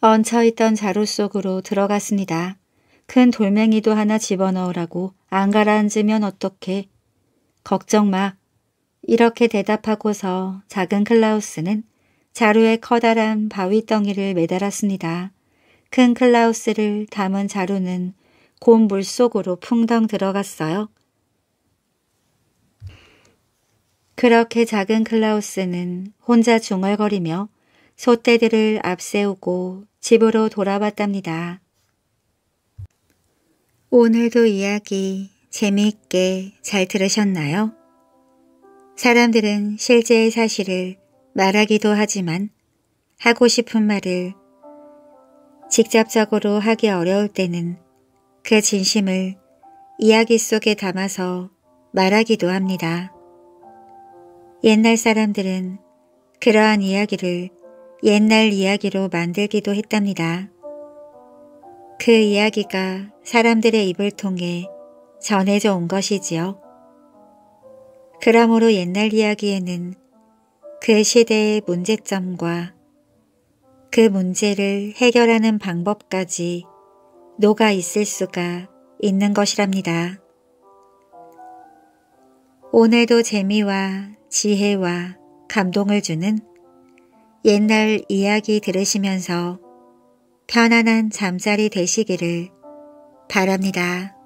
얹혀있던 자루 속으로 들어갔습니다. 큰 돌멩이도 하나 집어넣으라고 안 가라앉으면 어떡해. 걱정 마. 이렇게 대답하고서 작은 클라우스는 자루에 커다란 바위덩이를 매달았습니다. 큰 클라우스를 담은 자루는 곧 물속으로 풍덩 들어갔어요. 그렇게 작은 클라우스는 혼자 중얼거리며 소떼들을 앞세우고 집으로 돌아왔답니다. 오늘도 이야기 재미있게 잘 들으셨나요? 사람들은 실제의 사실을 말하기도 하지만 하고 싶은 말을 직접적으로 하기 어려울 때는 그 진심을 이야기 속에 담아서 말하기도 합니다. 옛날 사람들은 그러한 이야기를 옛날 이야기로 만들기도 했답니다. 그 이야기가 사람들의 입을 통해 전해져 온 것이지요. 그러므로 옛날 이야기에는 그 시대의 문제점과 그 문제를 해결하는 방법까지 녹아 있을 수가 있는 것이랍니다. 오늘도 재미와 지혜와 감동을 주는 옛날 이야기 들으시면서 편안한 잠자리 되시기를 바랍니다.